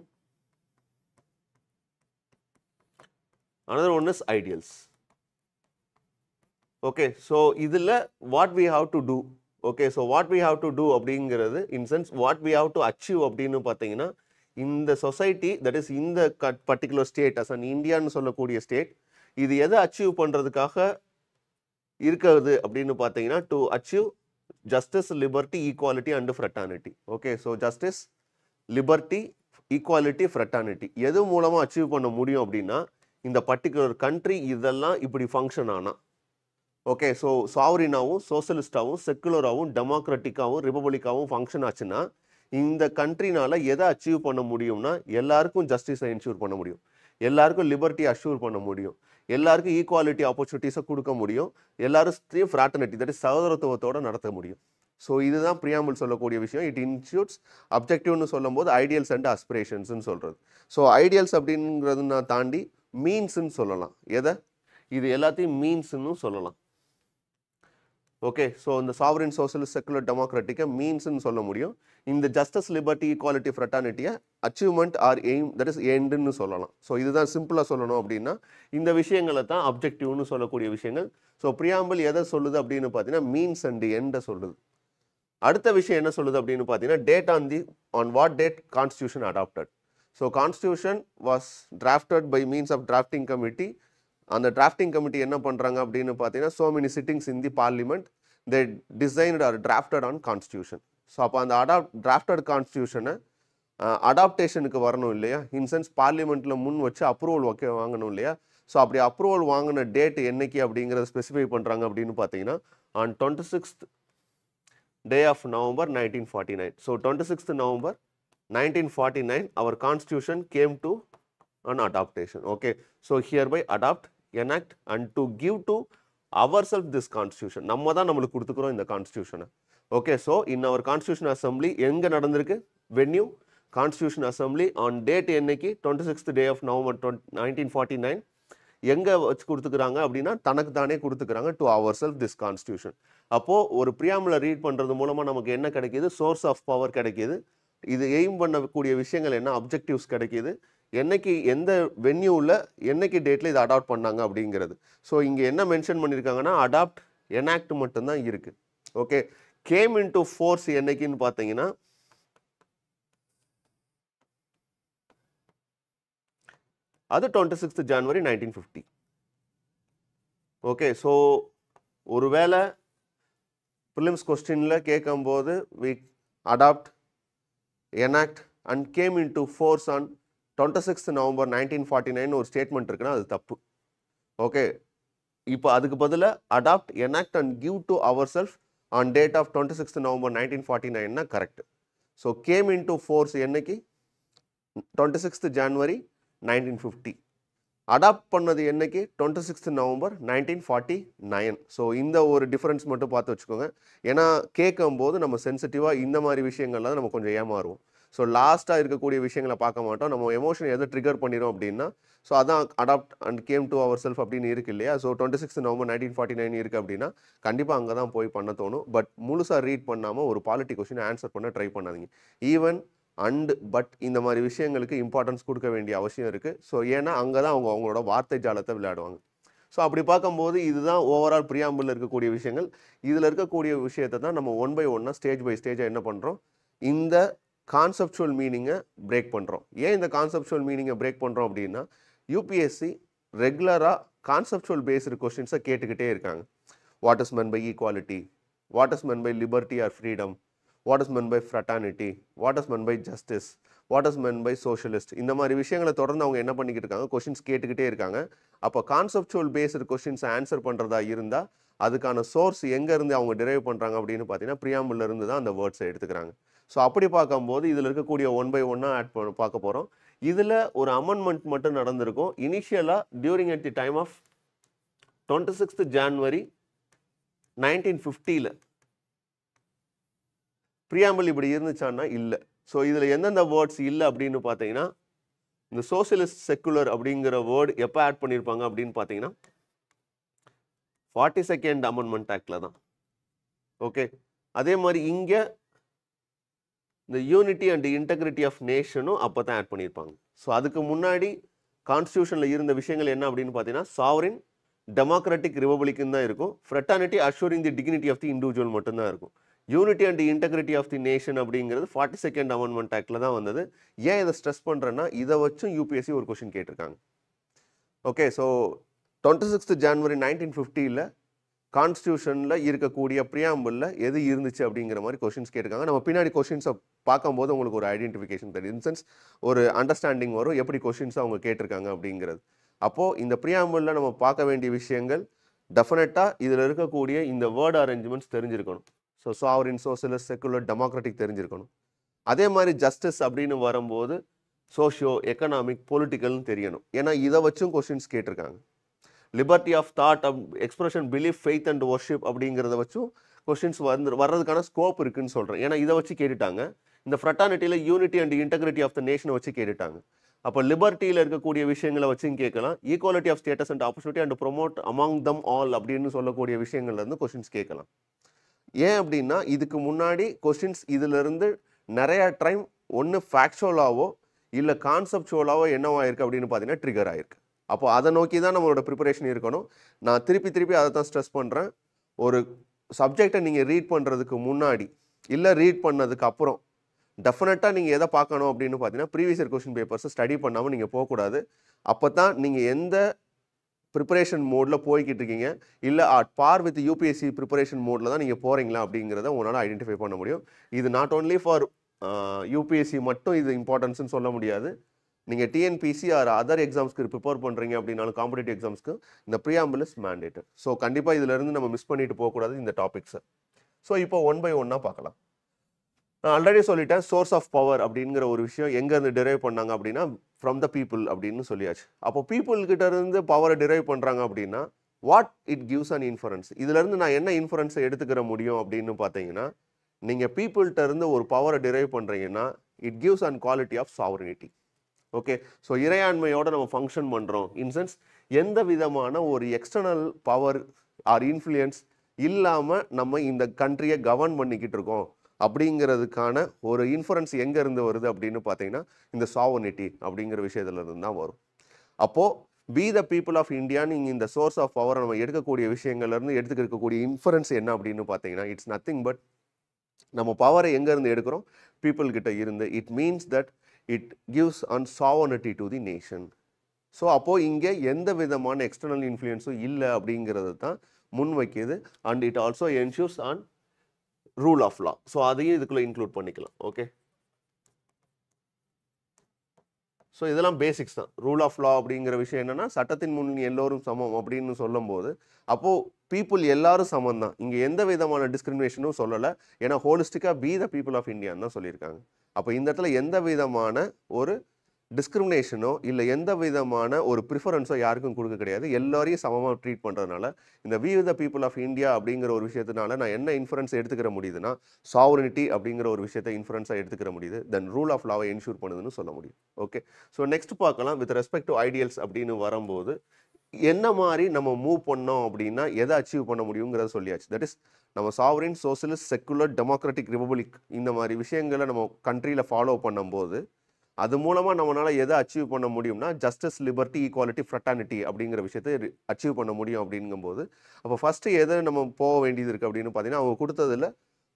another one is ideals okay so இதில் what we have to do okay so what we have to do அப்படிங்கிறது in sense what we have to achieve அப்படின்னு பார்த்தீங்கன்னா இந்த சொசைட்டி தட் இஸ் இந்த particular state as an இந்தியான்னு சொல்லக்கூடிய state இது எதை அச்சீவ் பண்ணுறதுக்காக இருக்கிறது அப்படின்னு பார்த்தீங்கன்னா to achieve justice liberty equality and fraternity okay so justice liberty equality fraternity எது மூலமாக அச்சீவ் பண்ண முடியும் அப்படின்னா இந்த பர்டிகுலர் கண்ட்ரி இதெல்லாம் இப்படி ஃபங்க்ஷன் ஆனால் ஓகே ஸோ சாவரினாவும் சோசியலிஸ்டாகவும் செக்குலராகவும் டெமோக்ராட்டிக்காகவும் ரிப்பப்ளிக்காகவும் ஃபங்க்ஷன் ஆச்சுன்னா இந்த கண்ட்ரினால் எதை அச்சீவ் பண்ண முடியும்னா எல்லாருக்கும் ஜஸ்டிஸை இன்ஷூர் பண்ண முடியும் எல்லாருக்கும் லிபர்ட்டி அஷ்யூர் பண்ண முடியும் எல்லாருக்கும் ஈக்குவாலிட்டி ஆப்பர்ச்சுனிட்டிஸை கொடுக்க முடியும் எல்லாரும் ஃப்ராட்டர்னிட்டி தட் இஸ் சகோதரத்துவத்தோடு நடத்த முடியும் ஸோ இதுதான் பிரியாமல் சொல்லக்கூடிய விஷயம் இட் இன்ஸ்டியூட்ஸ் அப்ஜெக்டிவ்னு சொல்லும்போது ஐடியல்ஸ் அண்ட் அஸ்பிரேஷன்ஸ்னு சொல்கிறது ஸோ ஐடியல்ஸ் அப்படிங்கிறதுனா தாண்டி மீன்ஸ்ன்னு சொல்லலாம் எதை இது எல்லாத்தையும் மீன்ஸ்ன்னு சொல்லலாம் ஓகே ஸோ இந்த சாவரின் சோசியலிஸ்ட் செக்குலர் டெமோக்ராட்டிக்கை மீன்ஸ்னு சொல்ல முடியும் இந்த ஜஸ்டிஸ் லிபர்ட்டி ஈக்குவாலிட்டி ஃப்ரெட்டானிட்டியை achievement or aim that is எண்டுன்னு சொல்லலாம் ஸோ இதுதான் சிம்பிளாக சொல்லணும் அப்படின்னா இந்த விஷயங்களை தான் அப்ஜெக்டிவ்னு சொல்லக்கூடிய விஷயங்கள் ஸோ பிரியாம்பல் எதை சொல்லுது அப்படின்னு பார்த்தீங்கன்னா மீன்ஸ் அண்ட் எண்டை சொல்லுது அடுத்த விஷயம் என்ன சொல்லுது அப்படின்னு பார்த்தீங்கன்னா date on the on what date constitution adopted so constitution was drafted by means of drafting committee அந்த டிராஃப்டிங் கமிட்டி என்ன பண்ணுறாங்க அப்படின்னு பார்த்தீங்கன்னா so many sittings in the parliament they designed or drafted on constitution so அப்போ அந்த adapt drafted கான்ஸ்டியூஷனை அடாப்டேஷனுக்கு வரணும் இல்லையா incense பார்லிமெண்ட்டில் முன் வச்சு அப்ரூவல் வைக்க வாங்கணும் இல்லையா ஸோ அப்படி அப்ரூவல் வாங்கின டேட் என்னைக்கு அப்படிங்கிறத ஸ்பெசிஃபை பண்ணுறாங்க அப்படின்னு பார்த்தீங்கன்னா on twenty sixth day of November nineteen forty nine so twenty sixth November nineteen forty nine our constitution came to an adaptation okay so hereby adopt enact and to give to our self this constitution நம்ம தான் நம்மளுக்கு கொடுத்துக்கிறோம் இந்த கான்ஸ்டியூஷனை okay so in our constitution assembly எங்கே நடந்திருக்கு venue constitution assembly on date என்னைக்கு twenty sixth day of November twenty nineteen forty nine எங்கே வச்சு கொடுத்துக்கிறாங்க அப்படின்னா தனக்கு தானே கொடுத்துக்கிறாங்க to our self this constitution அப்போது ஒரு பிரியாமில் ரீட் பண்ணுறது மூலமாக நமக்கு என்ன கிடைக்கிது சோர்ஸ் ஆஃப் பவர் கிடைக்கிது இது எய்ம் பண்ணக்கூடிய விஷயங்கள் என்ன அப்ஜெக்டிவ்ஸ் கிடைக்கிது என்னைக்கு எந்த வென்யூவில் என்னைக்கு டேட்டில் இதை அடாப்ட் பண்ணாங்க அப்படிங்கிறது ஸோ இங்கே என்ன மென்ஷன் பண்ணியிருக்காங்கன்னா அடாப்ட் என்ஆக்ட் மட்டும்தான் இருக்குது okay came into force என்னைக்குன்னு பார்த்தீங்கன்னா அது twenty sixth January nineteen fifty okay so ஒருவேளை ப்ரிலிம்ஸ் கொஸ்டினில் கேட்கும்போது we adopt enact and came into force on twenty sixth November nineteen forty nine ஒரு ஸ்டேட்மெண்ட் இருக்குன்னா அது தப்பு ஓகே இப்போ அதுக்கு பதிலாக adopt enact and give to our self on date of twenty sixth November nineteen forty நைன்னா correct so came into force என்னைக்கு twenty sixth January nineteen fifty adopt பண்ணது என்னைக்கு twenty sixth November nineteen forty nine so இந்த ஒரு difference மட்டும் பார்த்து வச்சுக்கோங்க ஏன்னா கேட்கும்போது நம்ம சென்சிட்டிவாக இந்த மாதிரி விஷயங்கள்லாம் நம்ம கொஞ்சம் ஏமாறுவோம் ஸோ லாஸ்ட்டாக இருக்கக்கூடிய விஷயங்களை பார்க்க மாட்டோம் நம்ம எமோஷன் எதை ட்ரிகர் பண்ணிடும் அப்படின்னா ஸோ அதான் adopt and came to our self அப்படின்னு இருக்கு இல்லையா so twenty six November nineteen forty nine இருக்குது அப்படின்னா கண்டிப்பாக அங்கே தான் போய் பண்ண தோணும் பட் முழுசாக ரீட் பண்ணாமல் ஒரு பாலிட்டி கொஷின் ஆன்சர் பண்ண ட்ரை பண்ணாதீங்க ஈவன் அண்டு பட் இந்த மாதிரி விஷயங்களுக்கு இம்பார்ட்டன்ஸ் கொடுக்க வேண்டிய அவசியம் இருக்குது ஸோ ஏன்னா அங்கே தான் அவங்க அவங்களோட வார்த்தை ஜாலத்தை விளையாடுவாங்க ஸோ அப்படி பார்க்கும்போது இதுதான் ஓவரால் பிரியாம்பிளில் இருக்கக்கூடிய விஷயங்கள் இதில் இருக்கக்கூடிய விஷயத்தை தான் நம்ம ஒன் பை ஒன்னாக ஸ்டேஜ் பை ஸ்டேஜாக என்ன பண்ணுறோம் இந்த கான்செப்சுவல் மீனிங்கை பிரேக் பண்ணுறோம் ஏன் இந்த கான்செப்சுவல் மீனிங்கை பிரேக் பண்ணுறோம் அப்படின்னா யூபிஎஸ்சி ரெகுலராக கான்செப்சுவல் பேஸ்டு கொஷின்ஸை கேட்டுக்கிட்டே இருக்காங்க what is men by equality what is men by liberty or freedom what is men by fraternity what is men by justice what is men by socialist இந்த மாதிரி விஷயங்களை தொடர்ந்து அவங்க என்ன பண்ணிக்கிட்டு இருக்காங்க கொஷின்ஸ் கேட்டுக்கிட்டே இருக்காங்க அப்போ கான்செப்சுவல் பேஸ்டு கொஷின்ஸை ஆன்சர் பண்ணுறதா இருந்தால் அதுக்கான சோர்ஸ் எங்கேருந்து அவங்க டிரைவ் பண்ணுறாங்க அப்படின்னு பார்த்தீங்கன்னா பிரியாம்பிள்லேருந்து தான் அந்த வேர்ட்ஸை எடுத்துக்கிறாங்க ஸோ அப்படி பார்க்கும்போது இதில் இருக்கக்கூடிய ஒன் பை ஒன்னாக ஆட் பண்ண பார்க்க போகிறோம் இதில் ஒரு அமெண்ட்மெண்ட் மட்டும் நடந்திருக்கும் இனிஷியலாக during at the time of twenty sixth January nineteen ஃபிஃப்டியில் பிரியாம்பிள் இப்படி இருந்துச்சான்னா இல்லை ஸோ இதில் எந்தெந்த வேர்ட்ஸ் இல்லை அப்படின்னு பார்த்தீங்கன்னா இந்த சோசியலிஸ்ட் செக்குலர் அப்படிங்கிற வேர்டு எப்போ ஆட் பண்ணியிருப்பாங்க அப்படின்னு பார்த்தீங்கன்னா ஃபார்ட்டி செகண்ட் அமெண்ட்மெண்ட் ஆக்டில் தான் ஓகே அதே மாதிரி இங்கே இந்த யூனிட்டி அண்ட் இன்டெகிரிட்டி ஆஃப் நேஷனும் அப்போ தான் ஆட் பண்ணியிருப்பாங்க ஸோ அதுக்கு முன்னாடி கான்ஸ்டியூஷனில் இருந்த விஷயங்கள் என்ன அப்படின்னு பார்த்தீங்கன்னா சாவரின் டெமோக்ராட்டிக் ரிபப்ளிக்னு தான் இருக்கும் fraternity assuring the dignity of the individual மட்டும்தான் இருக்கும் unity and integrity of the nation அப்படிங்கிறது ஃபார்ட்டி செகண்ட் அமெண்ட்மெண்ட் ஆக்டில் தான் வந்தது ஏன் இதை ஸ்ட்ரெஸ் பண்ணுறேன்னா இதை வச்சும் யூபிஎஸ்சி ஒரு கொஷின் கேட்டிருக்காங்க okay so twenty sixth January nineteen ஃபிஃப்டியில் கான்ஸ்டியூஷனில் இருக்கக்கூடிய ப்ரியாம்பிளில் எது இருந்துச்சு அப்படிங்கிற மாதிரி கொஷின்ஸ் கேட்டிருக்காங்க நம்ம பின்னாடி கொஷின்ஸை பார்க்கும்போது உங்களுக்கு ஒரு ஐடென்டிஃபிகேஷன் தெரியும் இன்சென்ஸ் ஒரு அண்டர்ஸ்டாண்டிங் வரும் எப்படி கொஷின்ஸ் அவங்க கேட்டிருக்காங்க அப்படிங்கிறது அப்போது இந்த ப்ரியாம்பிளில் நம்ம பார்க்க வேண்டிய விஷயங்கள் டெஃபினட்டாக இதில் இருக்கக்கூடிய இந்த வேர்டு அரேஞ்ச்மெண்ட்ஸ் தெரிஞ்சிருக்கணும் so sovereign socialist secular democratic தெரிஞ்சிருக்கணும் அதே மாதிரி ஜஸ்டிஸ் அப்படின்னு வரும்போது சோஷியோ எக்கனாமிக் பொலிட்டிக்கல்னு தெரியணும் ஏன்னா இதை வச்சும் கொஷின்ஸ் கேட்டிருக்காங்க liberty of thought of expression belief faith and worship அப்படிங்கிறத வச்சும் கொஸ்டின்ஸ் வந்து வர்றதுக்கான ஸ்கோப் இருக்குன்னு சொல்கிறேன் ஏன்னா இதை வச்சு கேட்டுட்டாங்க இந்த ஃப்ரட்டானிட்டியில் unity and integrity of the நேஷனை வச்சு கேட்டுட்டாங்க அப்போ லிபர்ட்டியில் இருக்கக்கூடிய விஷயங்களை வச்சும் கேட்கலாம் equality of status and opportunity and promote among them all அப்படின்னு சொல்லக்கூடிய விஷயங்கள்லேருந்து கொஷின்ஸ் கேட்கலாம் ஏன் அப்படின்னா இதுக்கு முன்னாடி கொஷின்ஸ் இதிலிருந்து நிறையா டைம் ஒன்று ஃபேக்சுவலாவோ இல்லை கான்செப்டுவலாவோ என்னவாயிருக்கு அப்படின்னு பார்த்தீங்கன்னா ட்ரிகர் ஆயிருக்கு அப்போ அதை நோக்கி தான் நம்மளோட ப்ரிப்பரேஷன் இருக்கணும் நான் திருப்பி திருப்பி அதை தான் ஸ்ட்ரெஸ் பண்ணுறேன் ஒரு சப்ஜெக்டை நீங்கள் ரீட் பண்ணுறதுக்கு முன்னாடி இல்லை ரீட் பண்ணதுக்கு அப்புறம் டெஃபினட்டாக நீங்கள் எதை பார்க்கணும் அப்படின்னு பார்த்தீங்கன்னா ப்ரீவியஸ் இயர் கொஷின் பேப்பர்ஸை ஸ்டடி பண்ணாமல் நீங்கள் போகக்கூடாது அப்போ தான் நீங்கள் எந்த ப்ரிப்பரேஷன் மோடில் போய்கிட்டு இருக்கீங்க இல்லை at par with UPSC preparation மோடில் தான் நீங்கள் போகிறீங்களா அப்படிங்கிறத உங்களால் ஐடென்டிஃபை பண்ண முடியும் இது நாட் ஓன்லி ஃபார் யூபிஎஸ்சி மட்டும் இது இம்பார்ட்டன்ஸ்னு சொல்ல முடியாது நீங்கள் டிஎன்பிசி ஆர் அதர் எக்ஸாம்ஸ்க்கு ப்ரிப்பேர் பண்ணுறீங்க அப்படின்னாலும் காம்படிட்டிவ் எக்ஸாம்ஸ்க்கு இந்த ப்ரியாம்புலஸ் மேண்டேட்டர் ஸோ கண்டிப்பாக இதிலேருந்து நம்ம மிஸ் பண்ணிட்டு போகக்கூடாது இந்த டாபிக்ஸை ஸோ இப்போ ஒன் பை ஒன்னாக பார்க்கலாம் நான் ஆல்ரெடி சொல்லிட்டேன் சோர்ஸ் ஆஃப் பவர் அப்படிங்கிற ஒரு விஷயம் எங்கேருந்து டிரைவ் பண்ணாங்க அப்படின்னா ஃப்ரம் த பீப்புள் அப்படின்னு சொல்லியாச்சு அப்போ பீப்புள்கிட்ட இருந்து பவரை டிரைவ் பண்ணுறாங்க அப்படின்னா what it gives an inference இதுலேருந்து நான் என்ன இன்ஃபுரன்ஸை எடுத்துக்கிற முடியும் அப்படின்னு பார்த்தீங்கன்னா நீங்கள் பீப்புள்கிட்ட இருந்து ஒரு பவரை டிரைவ் பண்ணுறீங்கன்னா it gives an quality of sovereignty okay so இறையாண்மையோடு நம்ம ஃபங்க்ஷன் பண்ணுறோம் இன்சென்ஸ் எந்த விதமான ஒரு எக்ஸ்டர்னல் பவர் ஆர் இன்ஃப்ளூயன்ஸ் இல்லாமல் நம்ம இந்த கண்ட்ரியை கவர்ன் பண்ணிக்கிட்டு இருக்கோம் அப்படிங்கிறதுக்கான ஒரு இன்ஃபுரன்ஸ் எங்கேருந்து வருது அப்படின்னு பார்த்தீங்கன்னா இந்த சாவனிட்டி அப்படிங்கிற விஷயத்துலேருந்து தான் வரும் அப்போது we the people of India நீங்கள் இந்த சோர்ஸ் ஆஃப் பவர் நம்ம எடுக்கக்கூடிய விஷயங்கள்லேருந்து எடுத்துக்க இருக்கக்கூடிய இன்ஃபுரன்ஸ் என்ன அப்படின்னு பார்த்தீங்கன்னா இட்ஸ் நத்திங் பட் நம்ம பவரை எங்கேருந்து எடுக்கிறோம் பீப்புள்கிட்ட இருந்து it means that it gives an sovereignty to the nation so அப்போது இங்கே எந்த விதமான எக்ஸ்டர்னல் இன்ஃப்ளூயன்ஸும் இல்லை அப்படிங்கிறது தான் முன் வைக்கிது and it also ensures an rule of law so அதையும் இதுக்குள்ளே இன்க்ளூட் பண்ணிக்கலாம் ஓகே ஸோ இதெல்லாம் பேசிக்ஸ் தான் ரூல் ஆஃப் லா அப்படிங்கிற விஷயம் என்னென்னா சட்டத்தின் முன் எல்லோரும் சமம் அப்படின்னு சொல்லும்போது அப்போது பீப்புள் எல்லாரும் சமம் தான் இங்கே எந்த விதமான டிஸ்கிரிமினேஷனும் சொல்லலை ஏன்னா ஹோலிஸ்டிக்காக பி த பீப்புள் ஆஃப் இந்தியான்னு தான் சொல்லியிருக்காங்க அப்போ இந்த இடத்துல எந்த விதமான ஒரு டிஸ்கிரிமினேஷனோ இல்லை எந்த விதமான ஒரு ப்ரிஃபரன்ஸோ யாருக்கும் கொடுக்க கிடையாது எல்லோரையும் சமமாக ட்ரீட் பண்ணுறதுனால இந்த we the people of India அப்படிங்கிற ஒரு விஷயத்தினால நான் என்ன இன்ஃபுரன்ஸ் எடுத்துக்கிற முடியுதுன்னா சாவரனிட்டி அப்படிங்கிற ஒரு விஷயத்தை இன்ஃபுரன்ஸாக எடுத்துக்கிற முடியுது தென் ரூல் ஆஃப் லாவை என்ஷூர் பண்ணுதுன்னு சொல்ல முடியும் ஓகே ஸோ நெக்ஸ்ட் பார்க்கலாம் வித் ரெஸ்பெக்ட் டு ஐடியல்ஸ் அப்படின்னு வரும்போது என்ன மாதிரி நம்ம மூவ் பண்ணோம் அப்படின்னா எதை அச்சீவ் பண்ண முடியுங்கிறத சொல்லியாச்சு தட் இஸ் நம்ம sovereign socialist secular democratic republic இந்த மாதிரி விஷயங்களை நம்ம கண்ட்ரியில் ஃபாலோ பண்ணும்போது அது மூலமாக நம்மளால் எதை அச்சீவ் பண்ண முடியும்னா ஜஸ்டிஸ் லிபர்ட்டி ஈக்குவாலிட்டி ஃப்ரட்டானிட்டி அப்படிங்கிற விஷயத்தை அச்சீவ் பண்ண முடியும் அப்படிங்கும்போது அப்போ ஃபஸ்ட்டு எதை நம்ம போக வேண்டியது இருக்குது அப்படின்னு பார்த்தீங்கன்னா அவங்க கொடுத்ததில்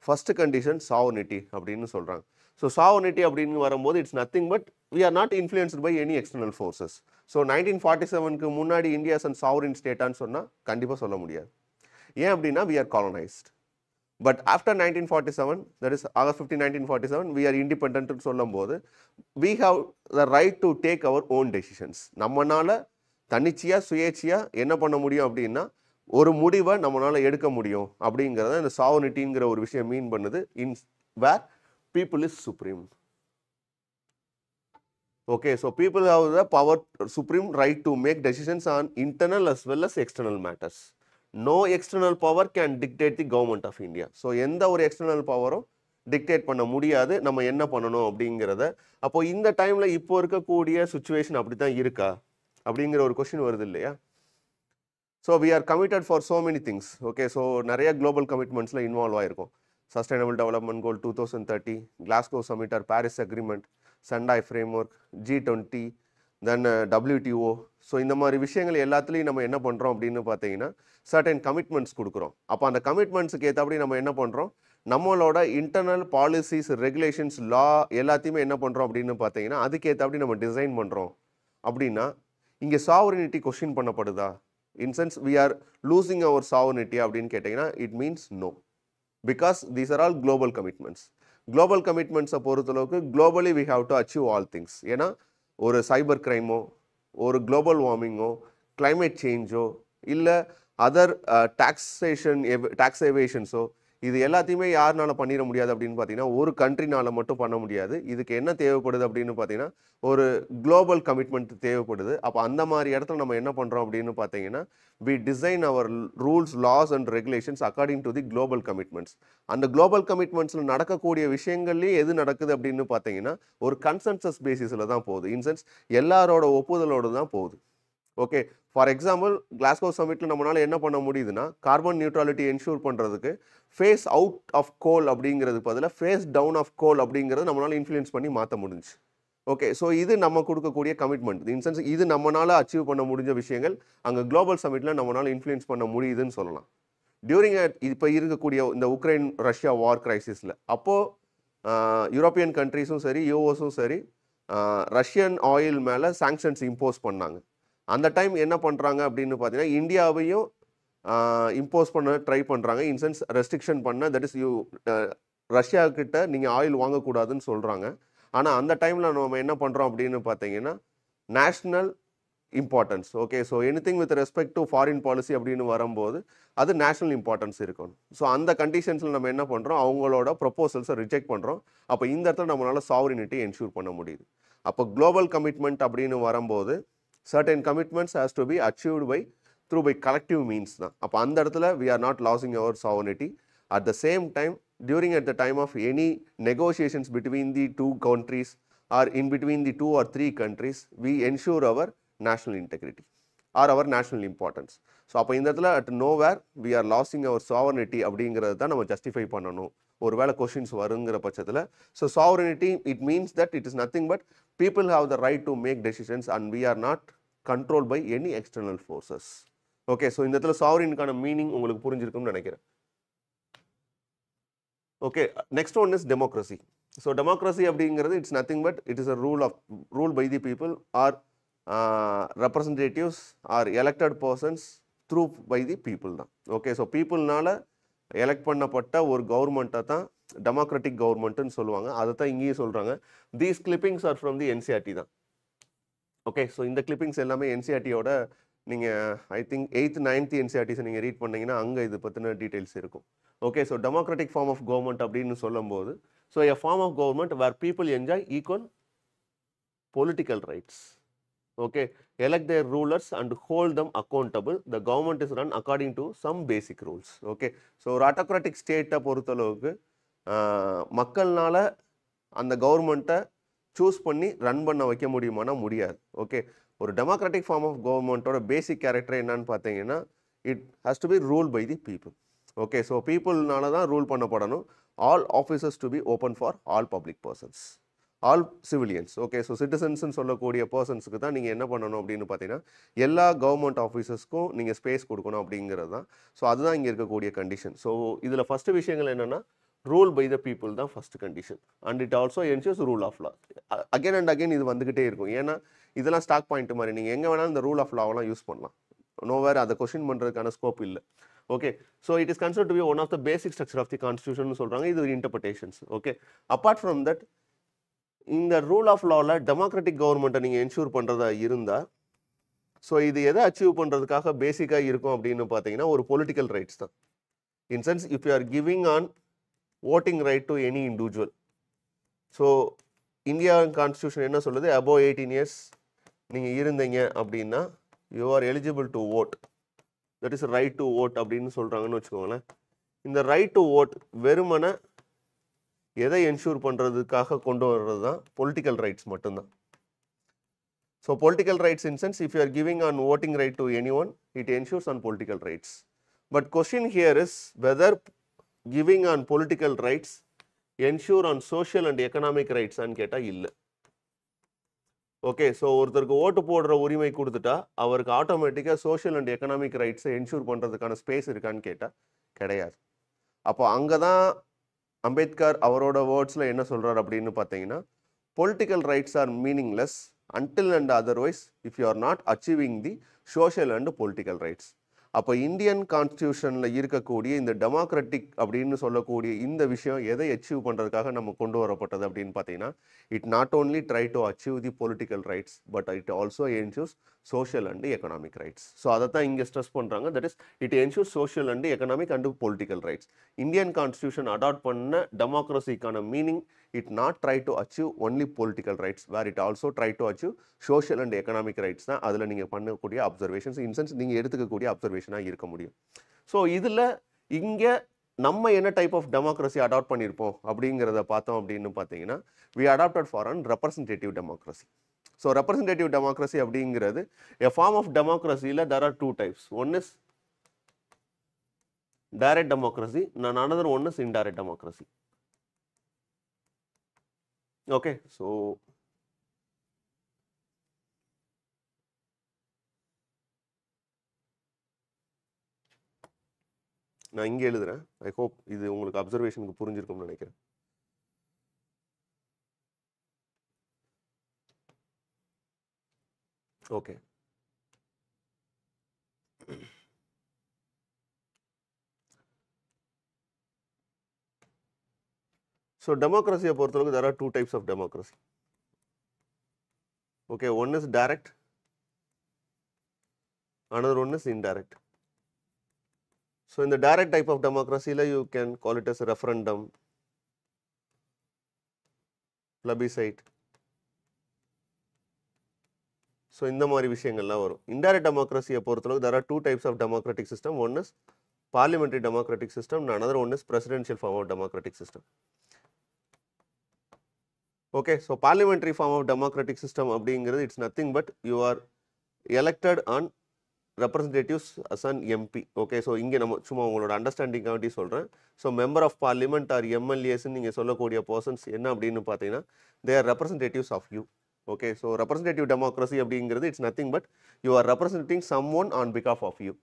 ஃபஸ்ட்டு கண்டிஷன் சாவர்னிட்டி அப்படின்னு சொல்கிறாங்க ஸோ சாவர்னிட்டி அப்படின்னு வரும்போது it's nothing but we are not influenced by any external forces so nineteen forty செவனுக்கு முன்னாடி இந்தியாஸ் அண்ட் சாவரின் ஸ்டேட்டான்னு சொன்னால் கண்டிப்பாக சொல்ல முடியாது ஏன் அப்படின்னா we are colonised but after nineteen forty seven that is August fifteen nineteen forty seven we are இண்டிபெண்ட்னு சொல்லும் போது we have the right to take our own decisions நம்மளால் தன்னிச்சையாக சுயேட்சையாக என்ன பண்ண முடியும் அப்படின்னா ஒரு முடிவை நம்மளால் எடுக்க முடியும் அப்படிங்கிறத இந்த சாவனிட்டிங்கிற ஒரு விஷயம் மீன் பண்ணுது இன்ஸ் where people is supreme okay so people have the power supreme right to make decisions on internal as well as external matters no external power can dictate the government of India so எந்த ஒரு external பவரும் dictate பண்ண முடியாது நம்ம என்ன பண்ணணும் அப்படிங்கிறத அப்போ இந்த டைமில் இப்போ இருக்கக்கூடிய சுச்சுவேஷன் அப்படி தான் இருக்கா அப்படிங்கிற ஒரு கொஷின் வருது இல்லையா so we are committed for so many things okay so நிறைய குளோபல் கமிட்மெண்ட்ஸில் இன்வால்வ் ஆகிருக்கும் sustainable development goal two thousand thirty Glasgow summit or Paris agreement Sendai framework G twenty then WTO so இந்த மாதிரி விஷயங்கள் எல்லாத்துலேயும் நம்ம என்ன பண்ணுறோம் அப்படின்னு பார்த்தீங்கன்னா சர்டன் கமிட்மெண்ட்ஸ் கொடுக்குறோம் அப்போ அந்த கமிட்மெண்ட்ஸுக்கு ஏற்றபடி நம்ம என்ன பண்ணுறோம் நம்மளோட இன்டர்னல் பாலிசிஸ் ரெகுலேஷன்ஸ் லா எல்லாத்தையுமே என்ன பண்ணுறோம் அப்படின்னு பார்த்தீங்கன்னா அதுக்கேற்றபடி நம்ம டிசைன் பண்ணுறோம் அப்படின்னா இங்கே சாவரினிட்டி கொஷின் பண்ணப்படுதா in sense we are losing our sovereignty அப்படின்னு கேட்டிங்கன்னா it means no because these are all global commitments global கமிட்மெண்ட்ஸை பொறுத்தளவுக்கு globally we have to achieve all things ஏன்னா ஒரு சைபர் கிரைமோ ஒரு குளோபல் வார்மிங்கோ கிளைமேட் சேஞ்சோ இல்லை அதர் டாக்ஸேஷன் எவ் டாக்ஸ் எவேஷன்ஸோ இது எல்லாத்தையுமே யாருனால பண்ணிட முடியாது அப்படின்னு பார்த்தீங்கன்னா ஒரு கண்ட்ரினால் மட்டும் பண்ண முடியாது இதுக்கு என்ன தேவைப்படுது அப்படின்னு பார்த்தீங்கன்னா ஒரு குளோபல் கமிட்மெண்ட் தேவைப்படுது அப்போ அந்த மாதிரி இடத்துல நம்ம என்ன பண்ணுறோம் அப்படின்னு பார்த்தீங்கன்னா we design our rules laws and regulations according to the global commitments அந்த குளோபல் கமிட்மெண்ட்ஸில் நடக்கக்கூடிய விஷயங்கள்லேயே எது நடக்குது அப்படின்னு பார்த்தீங்கன்னா ஒரு கன்சென்சஸ் பேசிஸில் தான் போகுது இன்சென்ஸ் எல்லாரோட ஒப்புதலோடு தான் போகுது ஓகே ஃபார் எக்ஸாம்பிள் கிளாஸ்கோ சமிட்டில் நம்மளால் என்ன பண்ண முடியுதுன்னா கார்பன் நியூட்ரலிட்டி என்ஷூர் பண்ணுறதுக்கு ஃபேஸ் அவுட் ஆஃப் கோல் அப்படிங்கிறது பதிலாக ஃபேஸ் டவுன் ஆஃப் கோல் அப்படிங்கிறது நம்மளால் இன்ஃப்ளூயன்ஸ் பண்ணி மாற்ற முடிஞ்சு ஓகே ஸோ இது நம்ம கொடுக்கக்கூடிய கமிட்மெண்ட் இன் சென்ஸ் இது நம்மளால் அச்சீவ் பண்ண முடிஞ்ச விஷயங்கள் அங்கே குளோபல் சமிட்டில் நம்மளால் இன்ஃப்ளூயன்ஸ் பண்ண முடியுதுன்னு சொல்லலாம் டியூரிங் இப்போ இருக்கக்கூடிய இந்த உக்ரைன் ரஷ்யா வார் கிரைசிஸில் அப்போது யூரோப்பியன் கண்ட்ரிஸும் சரி யூஓஸும் சரி ரஷ்யன் ஆயில் மேலே சாங்ஷன்ஸ் இம்போஸ் பண்ணாங்க அந்த டைம் என்ன பண்ணுறாங்க அப்படின்னு பார்த்தீங்கன்னா இந்தியாவையும் இம்போஸ் பண்ண ட்ரை பண்ணுறாங்க இன்சென்ஸ் ரெஸ்ட்ரிக்ஷன் பண்ண தட் இஸ் யூ ரஷ்யா கிட்ட நீங்கள் ஆயில் வாங்கக்கூடாதுன்னு சொல்கிறாங்க ஆனால் அந்த டைமில் நம்ம என்ன பண்ணுறோம் அப்படின்னு பார்த்தீங்கன்னா national importance okay so anything with respect to foreign policy அப்படின்னு வரும்போது அது நேஷ்னல் இம்பார்ட்டன்ஸ் இருக்கணும் ஸோ அந்த கண்டிஷன்ஸில் நம்ம என்ன பண்ணுறோம் அவங்களோட ப்ரொப்போசல்ஸை ரிஜெக்ட் பண்ணுறோம் அப்போ இந்த இடத்துல நம்மளால் சாவரினிட்டி என்ஷூர் பண்ண முடியுது அப்போ குளோபல் கமிட்மெண்ட் அப்படின்னு வரும்போது certain commitments has to be achieved by through by collective means தான் அப்போ அந்த இடத்துல we are not losing our sovereignty at the same time during at the time of any negotiations between the two countries or in between the two or three countries we ensure our national integrity or our national importance so அப்போ இந்த இடத்துல at nowhere we are losing our sovereignty அப்படிங்கிறது தான் நம்ம justify பண்ணணும் ஒருவேளை questions வருங்கிற பட்சத்தில் so sovereignty it means that it is nothing but people have the right to make decisions and we are not control by any external forces okay so இந்த இடத்துல சாவரினுக்கான மீனிங் உங்களுக்கு புரிஞ்சிருக்கும்னு நினைக்கிறேன் okay next one is democracy so democracy அப்படிங்கிறது it's nothing but it is a rule of rule by the people or representatives or elected persons through by the people தான் okay so பீப்புள்னால elect பண்ணப்பட்ட ஒரு கவர்மெண்ட்டை தான் democratic கவர்மெண்ட்டுன்னு சொல்லுவாங்க அதை e தான் இங்கேயும் சொல்கிறாங்க these clippings are from the NCERT தான் ஓகே ஸோ இந்த கிளிப்பிங்ஸ் எல்லாமே என்சிஆர்டியோட e நீங்கள் ஐ திங்க் எயித் நைன்த் என்சிஆர்டிஸை e நீங்கள் ரீட் பண்ணிங்கன்னா அங்கே இது பற்றின டீட்டெயில்ஸ் இருக்கும் okay so democratic form of government அப்படின்னு சொல்லும்போது so a form of government where people enjoy equal political rights okay elect their rulers and hold them accountable the government is run according to some basic rules okay so ஒரு autocratic ஸ்டேட்டை பொறுத்தளவுக்கு மக்கள்னால் அந்த கவர்மெண்ட்டை choose பண்ணி run பண்ண வைக்க முடியுமானா முடியாது ஓகே ஒரு டெமோக்ராட்டிக் ஃபார்ம் ஆஃப் கவர்மெண்ட்டோட பேசிக் கேரக்டர் என்னன்னு பார்த்தீங்கன்னா it has to be rule by the people okay so பீப்புள்னால தான் ரூல் பண்ணப்படணும் all officers to be open for all public persons all civilians okay so சிட்டிசன்ஸ்னு சொல்லக்கூடிய பர்சன்ஸுக்கு தான் நீங்கள் என்ன பண்ணணும் அப்படின்னு பார்த்தீங்கன்னா எல்லா கவர்மெண்ட் ஆஃபீஸஸ்க்கும் நீங்கள் ஸ்பேஸ் கொடுக்கணும் அப்படிங்கிறது தான் ஸோ அதுதான் இங்கே இருக்கக்கூடிய கண்டிஷன் ஸோ இதில் ஃபஸ்ட்டு விஷயங்கள் என்னென்னா ரூல் பை த பீப்புள் தான் first condition and it also ensures rule of law again and again இது வந்துக்கிட்டே இருக்கும் ஏன்னா இதெல்லாம் ஸ்டாக் பாயிண்ட் மாதிரி நீங்கள் எங்கே வேணாலும் இந்த ரூல் ஆஃப் லாவெல்லாம் யூஸ் பண்ணலாம் நோ வேறு அதை கொஷின் பண்ணுறதுக்கான ஸ்கோப் இல்லை okay so it is consider to be one of the basic structure of the constitution சொல்கிறாங்க இது interpretations okay apart from that இந்த ரூல் ஆஃப் லாவில் டெமோக்ராட்டிக் கவர்மெண்ட்டை நீங்கள் என்ஷூர் பண்ணுறதா இருந்தால் ஸோ இது எதை அச்சீவ் பண்ணுறதுக்காக பேசிக்காக இருக்கும் அப்படின்னு பார்த்தீங்கன்னா ஒரு பொலிட்டிக்கல் ரைட்ஸ் தான் in sense if you are giving an voting right to any individual. So Indian constitution என்ன சொல்லுது அபோவ் 18 இயர்ஸ் நீங்கள் இருந்தீங்க அப்படின்னா you are eligible to vote that is right to vote அப்படின்னு சொல்கிறாங்கன்னு வச்சுக்கோங்களேன் இந்த ரைட் டு ஓட் வெறுமனை எதை என்ஷூர் பண்ணுறதுக்காக கொண்டு வர்றது தான் பொலிட்டிக்கல் ரைட்ஸ் மட்டும்தான் so political rights in sense if you are giving an voting right to anyone it ensures an political rights but question here is whether giving an political rights ensure an social and economic ரைட்ஸான்னு கேட்டால் இல்லை okay so ஒருத்தருக்கு ஓட்டு போடுற உரிமை கொடுத்துட்டா அவருக்கு ஆட்டோமேட்டிக்காக சோஷியல் அண்ட் எக்கனாமிக் ரைட்ஸை என்ஷூர் பண்ணுறதுக்கான ஸ்பேஸ் இருக்கான்னு கேட்டால் கிடையாது அப்போ அங்கே தான் அம்பேத்கர் அவரோட வேர்ட்ஸில் என்ன சொல்கிறார் அப்படின்னு பார்த்தீங்கன்னா political rights are meaningless until and otherwise if you are not achieving the social and political rights அப்போ இந்தியன் கான்ஸ்டியூஷனில் இருக்கக்கூடிய இந்த டெமோக்ராட்டிக் அப்படின்னு சொல்லக்கூடிய இந்த விஷயம் எதை அச்சீவ் பண்ணுறதுக்காக நம்ம கொண்டு வரப்பட்டது அப்படின்னு பார்த்தீங்கன்னா it not only try to achieve the political rights but it also ensures social and economic rights so அதை தான் இங்கே ஸ்ட்ரெஸ் பண்ணுறாங்க that is it ensure social and economic and political rights Indian constitution adopt பண்ண டெமோக்ரஸிக்கான meaning it not try to achieve only political rights where it also try to achieve social and economic rights தான் அதில் நீங்கள் பண்ணக்கூடிய observations incense நீங்கள் எடுத்துக்கக்கூடிய அப்சர்வேஷனாக இருக்க முடியும் so இதில் இங்கே நம்ம என்ன டைப் ஆஃப் டெமோக்ரஸி அடாப்ட் பண்ணியிருப்போம் அப்படிங்கிறத பார்த்தோம் அப்படின்னு பார்த்தீங்கன்னா we adapted for an representative democracy so representative democracy அப்படிங்கிறது எ ஃபார்ம் ஆஃப் டெமோக்ரஸியில் there are two types one is direct democracy நான் another one is indirect democracy okay so நான் இங்கே எழுதுகிறேன் ஐ ஹோப் இது உங்களுக்கு அப்சர்வேஷனுக்கு புரிஞ்சிருக்கும்னு நினைக்கிறேன் Okay. So, democracy பொறுத்தளவுக்கு there are two types of democracy. Okay, one is direct, another one is indirect. So, in the direct type of democracy, you can call it as referendum, plebiscite, so இந்த மாதிரி விஷயங்கள்லாம் வரும் indirect டெமோக்ரஸியை பொறுத்தளவுக்கு there two types of democratic system one is parliamentary democratic system another one is presidential form of democratic system okay so parliamentary form of democratic system அப்படிங்கிறது it's nothing but you are elected an representatives as an MP okay so இங்கே நம்ம சும்மா உங்களோட understanding வேண்டி சொல்கிறேன் so member of parliament or எம்எல்ஏஸ்ன்னு நீங்கள் சொல்லக்கூடிய பர்சன்ஸ் என்ன அப்படின்னு பார்த்தீங்கன்னா they are representatives of you okay so representative democracy அப்படிங்கிறது it's nothing but you are representing someone on பிகாஃப் ஆஃப் யூ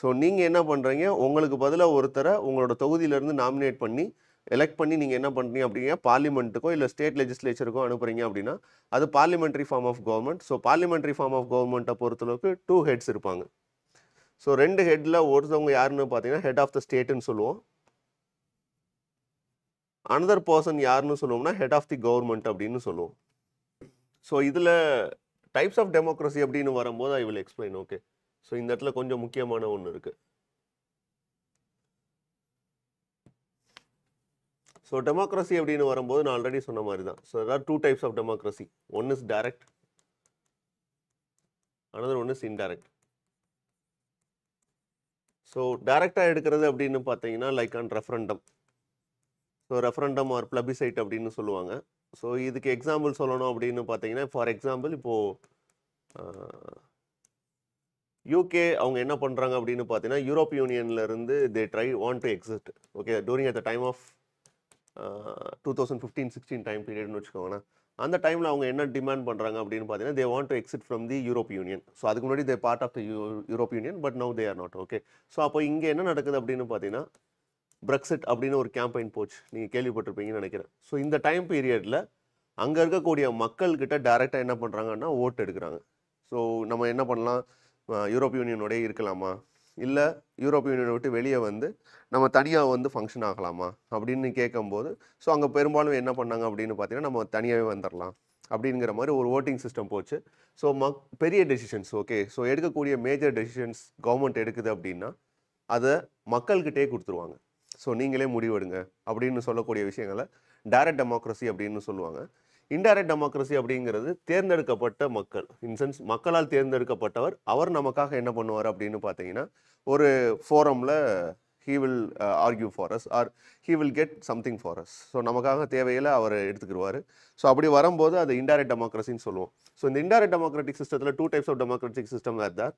ஸோ நீங்கள் என்ன பண்ணுறீங்க உங்களுக்கு பதிலாக ஒருத்தரை உங்களோட தொகுதியிலேருந்து நாமினேட் பண்ணி எலெக்ட் பண்ணி நீங்கள் என்ன பண்ணுறீங்க அப்படிங்க பார்லிமெண்ட்டுக்கோ இல்லை ஸ்டேட் லெஜிஸ்லேச்சருக்கோ அனுப்புகிறீங்க அப்படின்னா அது parliamentary form of government so parliamentary form of கவர்மெண்ட்டை பொறுத்தளவுக்கு டூ ஹெட்ஸ் இருப்பாங்க ஸோ ரெண்டு ஹெட்டில் ஒருத்தவங்க யாருன்னு பார்த்தீங்கன்னா ஹெட் ஆஃப் த ஸ்டேட்டுன்னு சொல்லுவோம் அனதர் பர்சன் யாருன்னு சொல்லுவோம்னா ஹெட் ஆஃப் தி கவர்மெண்ட் அப்படின்னு சொல்லுவோம் ஸோ இதில் டைப்ஸ் ஆஃப் டெமோக்ரஸி அப்படின்னு வரும்போது I will explain okay so இந்த இடத்துல கொஞ்சம் முக்கியமான ஒன்று இருக்குது ஸோ டெமோக்ரஸி அப்படின்னு வரும்போது நான் ஆல்ரெடி சொன்ன மாதிரி தான் ஸோ அதாவது two types of democracy one is direct another one is indirect so டைரக்டாக எடுக்கிறது அப்படின்னு பார்த்தீங்கன்னா like an referendum so referendum or plebiscite அப்படின்னு சொல்லுவாங்க ஸோ இதுக்கு எக்ஸாம்பிள் சொல்லணும் அப்படின்னு பார்த்தீங்கன்னா ஃபார் எக்ஸாம்பிள் இப்போது யூகே அவங்க என்ன பண்ணுறாங்க அப்படின்னு பார்த்தீங்கன்னா யூரோப் யூனியன்லேருந்து they try want to exit okay during at the time of two thousand fifteen sixteen time பீரியட்னு வச்சுக்கோங்களேன் அந்த டைமில் அவங்க என்ன டிமாண்ட் பண்ணுறாங்க அப்படின்னு பார்த்தீங்கன்னா they want to exit from the Europe Union so அதுக்கு முன்னாடி they part of the Europe Union but now they are not okay so அப்போ இங்கே என்ன நடக்குது அப்படின்னு பார்த்தீங்கன்னா பிரெக்சிட் அப்படின்னு ஒரு கேம்பெயின் போச்சு நீங்கள் கேள்விப்பட்டிருப்பீங்கன்னு நினைக்கிறேன் ஸோ இந்த டைம் பீரியடில் அங்கே இருக்கக்கூடிய மக்கள்கிட்ட டேரெக்டாக என்ன பண்ணுறாங்கன்னா ஓட் எடுக்கிறாங்க ஸோ நம்ம என்ன பண்ணலாம் யூரோப் யூனியனோடய இருக்கலாமா இல்லை யூரோப் யூனியனை விட்டு வெளியே வந்து நம்ம தனியாக வந்து ஃபங்க்ஷன் ஆகலாமா அப்படின்னு கேட்கும்போது ஸோ அங்கே பெரும்பாலும் என்ன பண்ணாங்க அப்படின்னு பார்த்தீங்கன்னா நம்ம தனியாகவே வந்துடலாம் அப்படிங்கிற மாதிரி ஒரு ஓட்டிங் சிஸ்டம் போச்சு ஸோ மக் பெரிய டெசிஷன்ஸ் ஓகே ஸோ எடுக்கக்கூடிய மேஜர் டெசிஷன்ஸ் கவர்மெண்ட் எடுக்குது அப்படின்னா அதை மக்கள்கிட்டே கொடுத்துருவாங்க ஸோ நீங்களே முடிவெடுங்க அப்படின்னு சொல்லக்கூடிய விஷயங்களை டைரக்ட் டெமோக்ரஸி அப்படின்னு சொல்லுவாங்க இன்டைரக்ட் டெமோக்ரஸி அப்படிங்கிறது தேர்ந்தெடுக்கப்பட்ட மக்கள் இன்சென்ஸ் மக்களால் தேர்ந்தெடுக்கப்பட்டவர் அவர் நமக்காக என்ன பண்ணுவார் அப்படின்னு பார்த்தீங்கன்னா ஒரு ஃபோரமில் he will argue for us or he will get something for us so நமக்காக தேவையில் அவர் எடுத்துக்கிடுவார் ஸோ அப்படி வரும்போது அது இன்டைரக்ட் டெமோக்ரஸின்னு சொல்லுவோம் ஸோ இந்த இன்டைரக்ட் டெமோக்ராட்டிக் சிஸ்டத்தில் two types of democratic system are there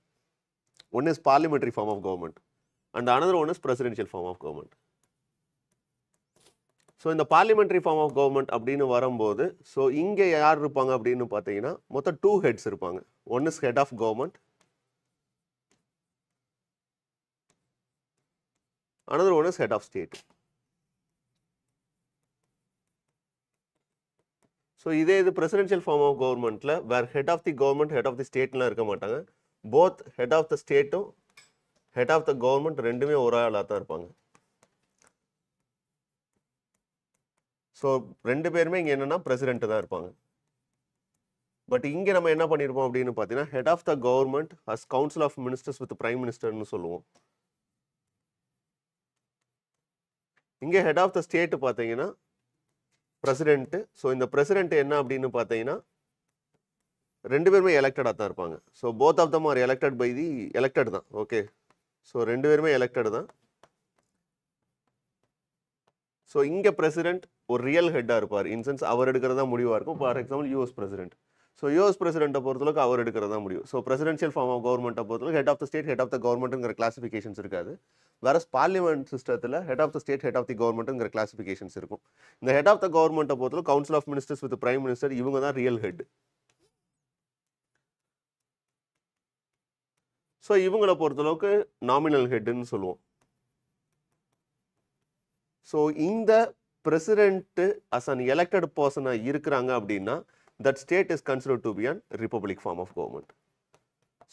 one is parliamentary form of government and another one is presidential form of government so இந்த parliamentary form of government அப்படின்னு வரும்போது so இங்கே யார் இருப்பாங்க அப்படின்னு பார்த்தீங்கன்னா மொத்தம் டூ ஹெட்ஸ் இருப்பாங்க one is head of government another one is head of state so இதே இது பிரசிடென்ஷியல் ஃபார்ம் ஆஃப் கவர்மெண்ட்டில் where head of the government head of the ஸ்டேட்லாம் இருக்க மாட்டாங்க போத் ஹெட் ஆஃப் த ஸ்டேட்டும் ஹெட் ஆஃப் த கவர்மெண்ட் ரெண்டுமே ஒரு ஆளாக தான் இருப்பாங்க ஸோ ரெண்டு பேருமே இங்கே என்னென்னா பிரசிடென்ட்டு தான் இருப்பாங்க பட் இங்கே நம்ம என்ன பண்ணியிருப்போம் அப்படின்னு பார்த்தீங்கன்னா head of the government as council of ministers with prime மினிஸ்டர்னு சொல்லுவோம் இங்கே ஹெட் ஆஃப் த ஸ்டேட்டு பார்த்தீங்கன்னா பிரசிடென்ட்டு ஸோ இந்த பிரசிடென்ட் என்ன அப்படின்னு பார்த்தீங்கன்னா ரெண்டு பேருமே எலெக்டடாக தான் இருப்பாங்க so both of them are elected by the elected தான் ஓகே ஸோ ரெண்டு பேருமே எலெக்டட் தான் ஸோ இங்கே பிரசிடென்ட் ஒரு ரியல் ஹெட்டாக இருப்பார் இன்சென்ஸ் அவர் எடுக்கிறது தான் முடிவாக இருக்கும் for example US president so US பிரசிடென்ட்டை பொறுத்தளவுக்கு அவர் எடுக்கிறது தான் முடியும் ஸோ பிரசிடென்ஷியல் ஃபார்ம் ஆஃப் கவர்மெண்ட்டை பொறுத்தளவுக்கு head of the state head of the கவர்மெண்ட்டுங்கிற கிளாஸிஃபிகேஷன்ஸ் இருக்காது வேறு பார்லிமெண்ட் சிஸ்டத்தில் head of the state head of the கவர்மெண்ட்டுங்கிற கிளாஸிஃபிகேஷன்ஸ் இருக்கும் இந்த ஹெட் ஆஃப் த கவர்மெண்ட்டை பொறுத்தளவு council of ministers with prime minister இவங்க தான் ரியல் ஹெட் ஸோ இவங்களை பொறுத்தளவுக்கு நாமினல் ஹெட்டுன்னு சொல்லுவோம் ஸோ இந்த பிரசிடென்ட்டு அஸ் அன் எலெக்டட் பர்சனாக இருக்கிறாங்க அப்படின்னா that state is consider to be an republic form of government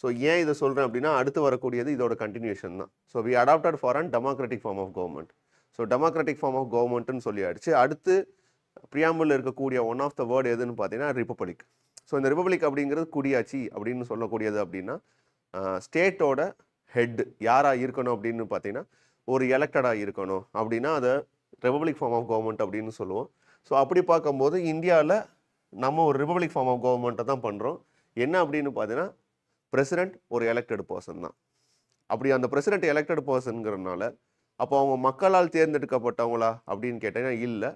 so ஏன் இதை சொல்கிறேன் அப்படின்னா அடுத்து வரக்கூடியது இதோட கண்டினியூஷன் தான் so we adapted for an democratic form of government so democratic form of கவர்மெண்ட்னு சொல்லியாடுச்சு அடுத்து பிரியாம்பிள் இருக்கக்கூடிய ஒன் ஆஃப் த வேர்டு எதுன்னு பார்த்தீங்கன்னா ரிப்பப்ளிக் ஸோ இந்த ரிப்பப்ளிக் அப்படிங்கிறது குடியாட்சி அப்படின்னு சொல்லக்கூடியது அப்படின்னா ஸ்டேட்டோட ஹெட் யாராக இருக்கணும் அப்படின்னு பார்த்தீங்கன்னா ஒரு எலெக்டடாக இருக்கணும் அப்படின்னா அதை ரிபப்ளிக் ஃபார்ம் ஆஃப் கவர்மெண்ட் அப்படின்னு சொல்லுவோம் ஸோ அப்படி பார்க்கும்போது இந்தியாவில் நம்ம ஒரு ரிபப்ளிக் ஃபார்ம் ஆஃப் கவர்மெண்ட்டை தான் பண்ணுறோம் என்ன அப்படின்னு பார்த்தீங்கன்னா பிரசிடெண்ட் ஒரு எலெக்டட் பர்சன் தான் அப்படி அந்த பிரசிடெண்ட் எலெக்டட் பர்சனுங்கிறதுனால அப்போ அவங்க மக்களால் தேர்ந்தெடுக்கப்பட்டவங்களா அப்படின்னு கேட்டீங்கன்னா இல்லை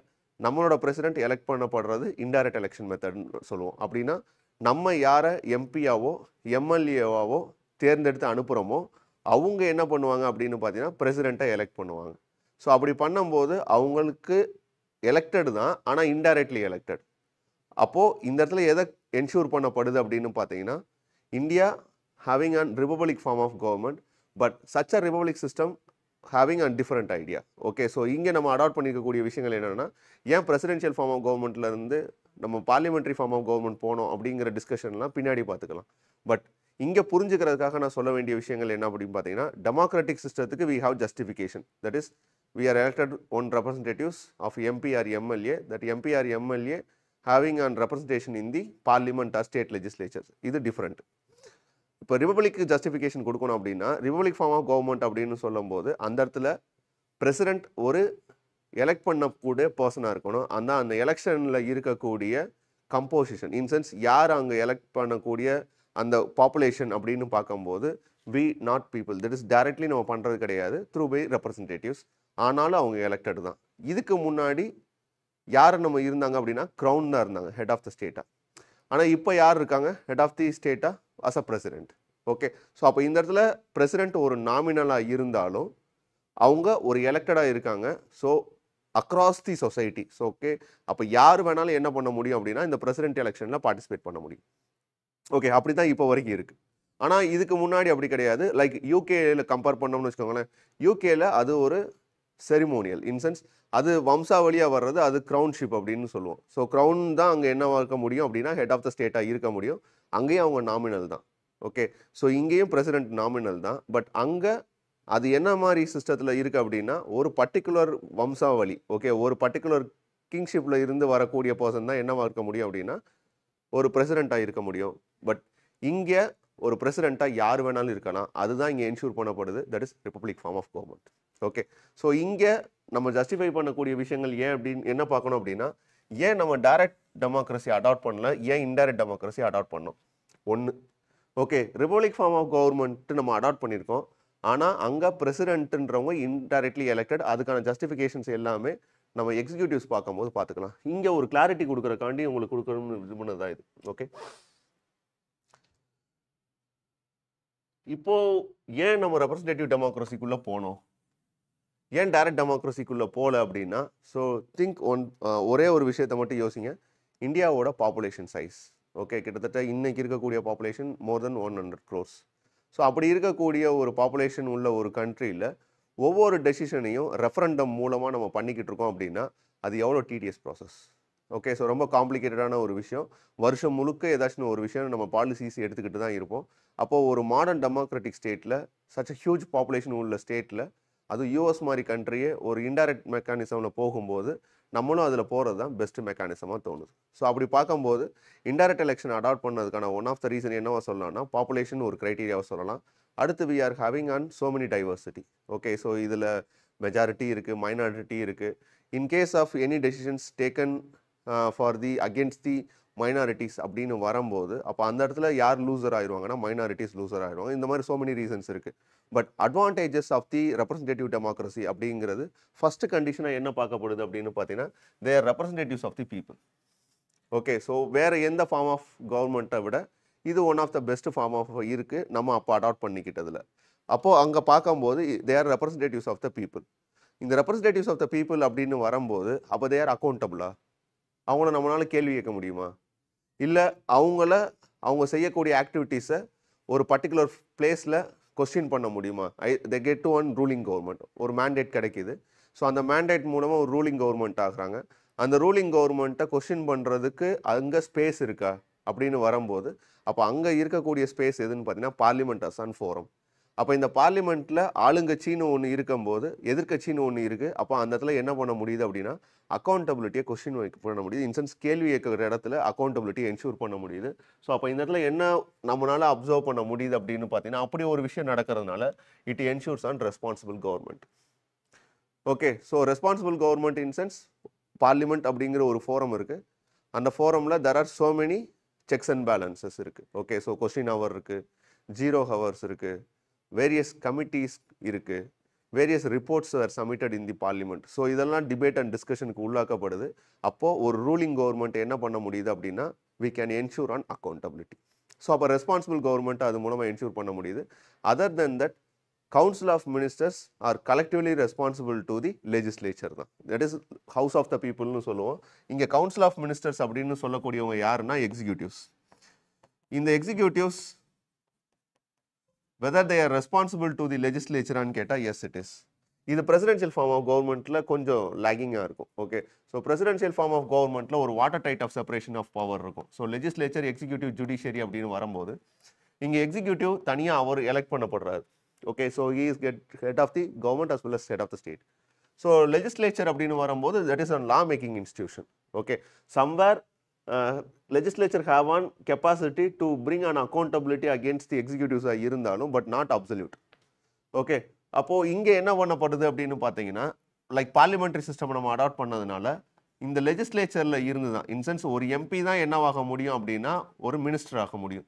நம்மளோட பிரசிடெண்ட் எலெக்ட் பண்ணப்படுறது இன்டைரக்ட் எலெக்ஷன் மெத்தட்னு சொல்லுவோம் அப்படின்னா நம்ம யாரை எம்பியாவோ எம்எல்ஏவாவோ தேர்ந்தெடுத்து அனுப்புகிறோமோ அவங்க என்ன பண்ணுவாங்க அப்படின்னு பார்த்தீங்கன்னா பிரசிடெண்ட்டை எலெக்ட் பண்ணுவாங்க ஸோ அப்படி பண்ணும்போது அவங்களுக்கு எலெக்டடு தான் ஆனால் இன்டைரக்ட்லி எலெக்டட் அப்போது இந்த இடத்துல எதை என்ஷூர் பண்ணப்படுது அப்படின்னு பார்த்தீங்கன்னா India having an republic form of government but such a republic system having and different idea okay so இங்கே நம்ம அடாப்ட் பண்ணியிருக்கக்கூடிய விஷயங்கள் என்னென்னா ஏன் பிரசிடென்ஷியல் ஃபார்ம் ஆஃப் கவர்மெண்ட்லேருந்து நம்ம பார்லிமெண்ட்ரி ஃபார்ம் ஆஃப் கவர்மெண்ட் போனோம் அப்படிங்கிற டிஸ்கஷன்லாம் பின்னாடி பார்த்துக்கலாம் பட் இங்கே புரிஞ்சுக்கிறதுக்காக நான் சொல்ல வேண்டிய விஷயங்கள் என்ன அப்படின்னு பார்த்தீங்கன்னா டெமோக்ராட்டிக் சிஸ்டத்துக்கு we have justification that is we are elected on representatives of MP or MLA that MP or MLA having an representation in the parliament or state legislatures இது different இப்போ ரிபப்ளிக் ஜஸ்டிஃபிகேஷன் கொடுக்கணும் அப்படின்னா republic form of government அப்படின்னு சொல்லும்போது அந்த இடத்துல president ஒரு elect பண்ணக்கூடிய பர்சனாக இருக்கணும் அந்த அந்த எலெக்ஷனில் இருக்கக்கூடிய கம்போசிஷன் இன்சென்ஸ் யார் அங்கே எலெக்ட் பண்ணக்கூடிய அந்த பாப்புலேஷன் அப்படின்னு பார்க்கும்போது we not people that is directly நம்ம பண்ணுறது கிடையாது த்ரூ பை ரெப்ரசன்டேட்டிவ்ஸ் ஆனாலும் அவங்க எலெக்டட் தான் இதுக்கு முன்னாடி யார் நம்ம இருந்தாங்க அப்படின்னா க்ரௌன் தான் இருந்தாங்க ஹெட் ஆஃப் த ஸ்டேட்டாக ஆனால் இப்போ யார் இருக்காங்க ஹெட் ஆஃப் தி ஸ்டேட்டாக as a president okay so அப்போ இந்த இடத்துல பிரசிடென்ட் ஒரு நாமினலாக இருந்தாலும் அவங்க ஒரு எலெக்டடாக இருக்காங்க so across the society so okay அப்போ யார் வேணாலும் என்ன பண்ண முடியும் அப்படின்னா இந்த பிரசிடென்ட் எலெக்ஷனில் பார்ட்டிசிபேட் பண்ண முடியும் ஓகே அப்படி தான் இப்போ வரைக்கும் இருக்குது ஆனால் இதுக்கு முன்னாடி அப்படி கிடையாது லைக் யூகேயில் கம்பேர் பண்ணோம்னு வச்சுக்கோங்களேன் யூகேயில் அது ஒரு செரிமோனியல் இன்சென்ஸ் அது வம்சாவளியாக வர்றது அது க்ரௌன்ஷிப் அப்படின்னு சொல்லுவோம் ஸோ க்ரௌன் தான் அங்கே என்னவாக இருக்க முடியும் அப்படின்னா ஹெட் ஆஃப் த ஸ்டேட்டாக இருக்க முடியும் அங்கேயும் அவங்க நாமினல் தான் ஓகே ஸோ இங்கேயும் பிரசிடென்ட் நாமினல் தான் பட் அங்கே அது என்ன மாதிரி சிஸ்டத்தில் இருக்குது அப்படின்னா ஒரு பர்டிகுலர் வம்சாவளி ஓகே ஒரு பர்டிகுலர் கிங்ஷிப்பில் இருந்து வரக்கூடிய பர்சன் தான் என்னவாக இருக்க முடியும் அப்படின்னா ஒரு பிரசிடெண்ட்டாக இருக்க முடியும் பட் இங்கே ஒரு பிரசிடெண்ட்டாக யார் வேணாலும் இருக்கலாம் அதுதான் இங்கே என்ஷூர் பண்ணப்படுது that is republic form of government okay so இங்கே நம்ம ஜஸ்டிஃபை பண்ணக்கூடிய விஷயங்கள் ஏன் அப்படின்னு என்ன பார்க்கணும் அப்படின்னா ஏன் நம்ம டைரக்ட் டெமோக்ரஸி அடாப்ட் பண்ணல ஏன் இன்டைரக்ட் டெமோக்ரஸி அடாப்ட் பண்ணோம் ஒன்று okay republic form of government நம்ம அடாப்ட் பண்ணியிருக்கோம் ஆனால் அங்கே பிரசிடென்ட்டுன்றவங்க இன்டைரக்ட்லி எலெக்டட் அதுக்கான ஜஸ்டிஃபிகேஷன்ஸ் எல்லாமே நம்ம எக்ஸிக்யூட்டிவ்ஸ் பார்க்கும்போது பார்த்துக்கலாம் இங்கே ஒரு கிளாரிட்டி கொடுக்குறக்காண்டி உங்களுக்கு கொடுக்கணும்னு இது பண்ணது இது ஓகே இப்போது ஏன் நம்ம ரெப்ரஸன்டேட்டிவ் டெமோக்ரஸிக்குள்ளே போனோம் ஏன் டைரக்ட் டெமோக்ரஸிக்குள்ளே போகல அப்படின்னா ஸோ திங்க் ஒன் ஒரே ஒரு விஷயத்தை மட்டும் யோசிங்க இந்தியாவோட பாப்புலேஷன் சைஸ் ஓகே கிட்டத்தட்ட இன்றைக்கி இருக்கக்கூடிய population more than one hundred crores so அப்படி இருக்கக்கூடிய ஒரு பாப்புலேஷன் உள்ள ஒரு கண்ட்ரியில் ஒவ்வொரு டெசிஷனையும் ரெஃபரண்டம் மூலமாக நம்ம பண்ணிக்கிட்டு இருக்கோம் அப்படின்னா அது எவ்வளோ டிடிஎஸ் ப்ராசஸ் ஓகே ஸோ ரொம்ப காம்ப்ளிகேட்டடான ஒரு விஷயம் வருஷம் முழுக்க ஏதாச்சும் ஒரு விஷயம் நம்ம பாலிசிஸ் எடுத்துக்கிட்டு தான் இருப்போம் அப்போது ஒரு மாடர்ன் டெமோக்ராட்டிக் ஸ்டேட்டில் சச் அ ஹியூஜ் பாப்புலேஷன் உள்ள ஸ்டேட்டில் அது யூஎஸ் மாதிரி கண்ட்ரியே ஒரு இன்டைரக்ட் மெக்கானிசமில் போகும்போது நம்மளும் அதில் போகிறது தான் பெஸ்ட் மெக்கானிசமாக தோணுது ஸோ அப்படி பார்க்கும்போது இன்டைரக்ட் எலெக்ஷன் அடாப்ட் பண்ணதுக்கான ஒன் ஆஃப் த ரீசன் என்னவா சொல்லலாம்னா பாப்புலேஷன் ஒரு க்ரைட்டீரியாவை சொல்லலாம் அடுத்து we are having an so many diversity okay so இதில் மெஜாரிட்டி இருக்குது மைனாரிட்டி இருக்குது in case of any decisions taken for the against the minorities அப்படின்னு வரும்போது அப்போ அந்த இடத்துல யார் லூசர் ஆயிடுவாங்கன்னா மைனாரிட்டிஸ் லூசர் ஆயிடுவாங்க இந்த மாதிரி சோ மெனி ரீசன்ஸ் இருக்குது but advantages of the representative democracy அப்படிங்கிறது ஃபஸ்ட்டு கண்டிஷனாக என்ன பார்க்கப்படுது அப்படின்னு பார்த்தீங்கன்னா there representatives of the people okay so வேறு எந்த ஃபார்ம் ஆஃப் கவர்மெண்ட்டை விட இது one of the best form of இருக்குது நம்ம அப்போ அடாப்ட் பண்ணிக்கிட்டதில் அப்போது அங்கே பார்க்கும்போது they are representatives of the people இந்த ரெப்ரஸன்டேட்டிவ்ஸ் ஆஃப் த பீப்புள் அப்படின்னு வரும்போது அப்போ தே ஆர் அக்கௌண்டபுளா அவங்கள நம்மளால கேள்வி கேட்க முடியுமா இல்லை அவங்கள அவங்க செய்யக்கூடிய ஆக்டிவிட்டீஸை ஒரு பர்டிகுலர் பிளேஸில் கொஸ்டின் பண்ண முடியுமா I they get to one ruling government ஒரு மேண்டேட் கிடைக்கிது ஸோ அந்த மேண்டேட் மூலமாக ஒரு ரூலிங் கவர்மெண்ட் ஆகிறாங்க அந்த ரூலிங் கவர்மெண்ட்டை கொஸ்டின் பண்ணுறதுக்கு அங்கே ஸ்பேஸ் இருக்கா அப்படின்னு வரும்போது அப்போ அங்கே இருக்கக்கூடிய ஸ்பேஸ் எதுன்னு பார்த்தீங்கன்னா பார்லிமெண்ட் அசான் ஃபோரம் அப்போ இந்த பார்லிமெண்ட்டில் ஆளுங்கட்சின்னு ஒன்று இருக்கும்போது எதிர்கட்சின்னு ஒன்று இருக்குது அப்போ அந்த இடத்துல என்ன பண்ண முடியுது அப்படின்னா அக்கௌண்டபிலிட்டியை கொஸ்டின் வைக்க பண்ண முடியுது இன்சென்ஸ் கேள்வி கேட்குற இடத்துல அக்கௌண்டபிலிட்டியை என்ஷூர் பண்ண முடியுது ஸோ அப்போ இந்த இடத்துல என்ன நம்மளால் அப்சர்வ் பண்ண முடியுது அப்படின்னு பார்த்தீங்கன்னா அப்படி ஒரு விஷயம் நடக்கிறதுனால it ensures an responsible government okay so responsible government in sense parliament அப்படிங்கிற ஒரு ஃபோரம் இருக்குது அந்த ஃபோரமில் there are so many checks and balances இருக்குது ஓகே ஸோ கொஸ்டின் ஹவர் இருக்குது ஜீரோ ஹவர்ஸ் இருக்குது வேரியஸ் கமிட்டிஸ் இருக்குது various reports are submitted in the parliament so இதெல்லாம் டிபேட் அண்ட் டிஸ்கஷனுக்கு உள்ளாக்கப்படுது அப்போது ஒரு ரூலிங் கவர்மெண்ட் என்ன பண்ண முடியுது அப்படின்னா we can ensure an accountability so அப்போ ரெஸ்பான்சிபிள் கவர்மெண்ட் அது மூலமாக என்ஷூர் பண்ண முடியுது other then that council of ministers are collectively responsible to the legislature தான் that is house of the பீப்புள்னு சொல்லுவோம் இங்கே கவுன்சில் ஆஃப் மினிஸ்டர்ஸ் அப்படின்னு சொல்லக்கூடியவங்க யாருன்னா எக்ஸிக்யூட்டிவ்ஸ் இந்த executives whether they are responsible to the லெஜிஸ்லேச்சரான்னு கேட்டால் எஸ் இட் இஸ் இது பிரசிடென்ஷியல் ஃபார்ம் ஆஃப் கவர்மெண்ட்டில் கொஞ்சம் லேகிங்காக இருக்கும் okay so presidential form of கவர்மெண்ட்டில் ஒரு watertight of separation of power இருக்கும் ஸோ லெஜிஸ்லேச்சர் எக்ஸிக்யூட்டிவ் ஜுடிஷியரி அப்படின்னு வரும்போது இங்கே எக்ஸிக்யூட்டிவ் தனியாக அவர் எலெக்ட் பண்ணப்படுறாரு okay so he is get head of the government as well as head of the state so legislature அப்படின்னு வரும்போது that is an law making institution okay somewhere legislature have an capacity to bring an accountability against the எக்ஸிக்யூட்டிவ்ஸாக இருந்தாலும் but not absolute okay அப்போது இங்கே என்ன பண்ணப்படுது அப்படின்னு பார்த்தீங்கன்னா லைக் பார்லிமெண்ட்ரி சிஸ்டம் நம்ம அடாப்ட் பண்ணதுனால இந்த லெஜிஸ்லேச்சரில் இருந்து தான் இன்சென்ஸ் ஒரு எம்பி தான் என்னவாக முடியும் அப்படின்னா ஒரு மினிஸ்டர் ஆக முடியும்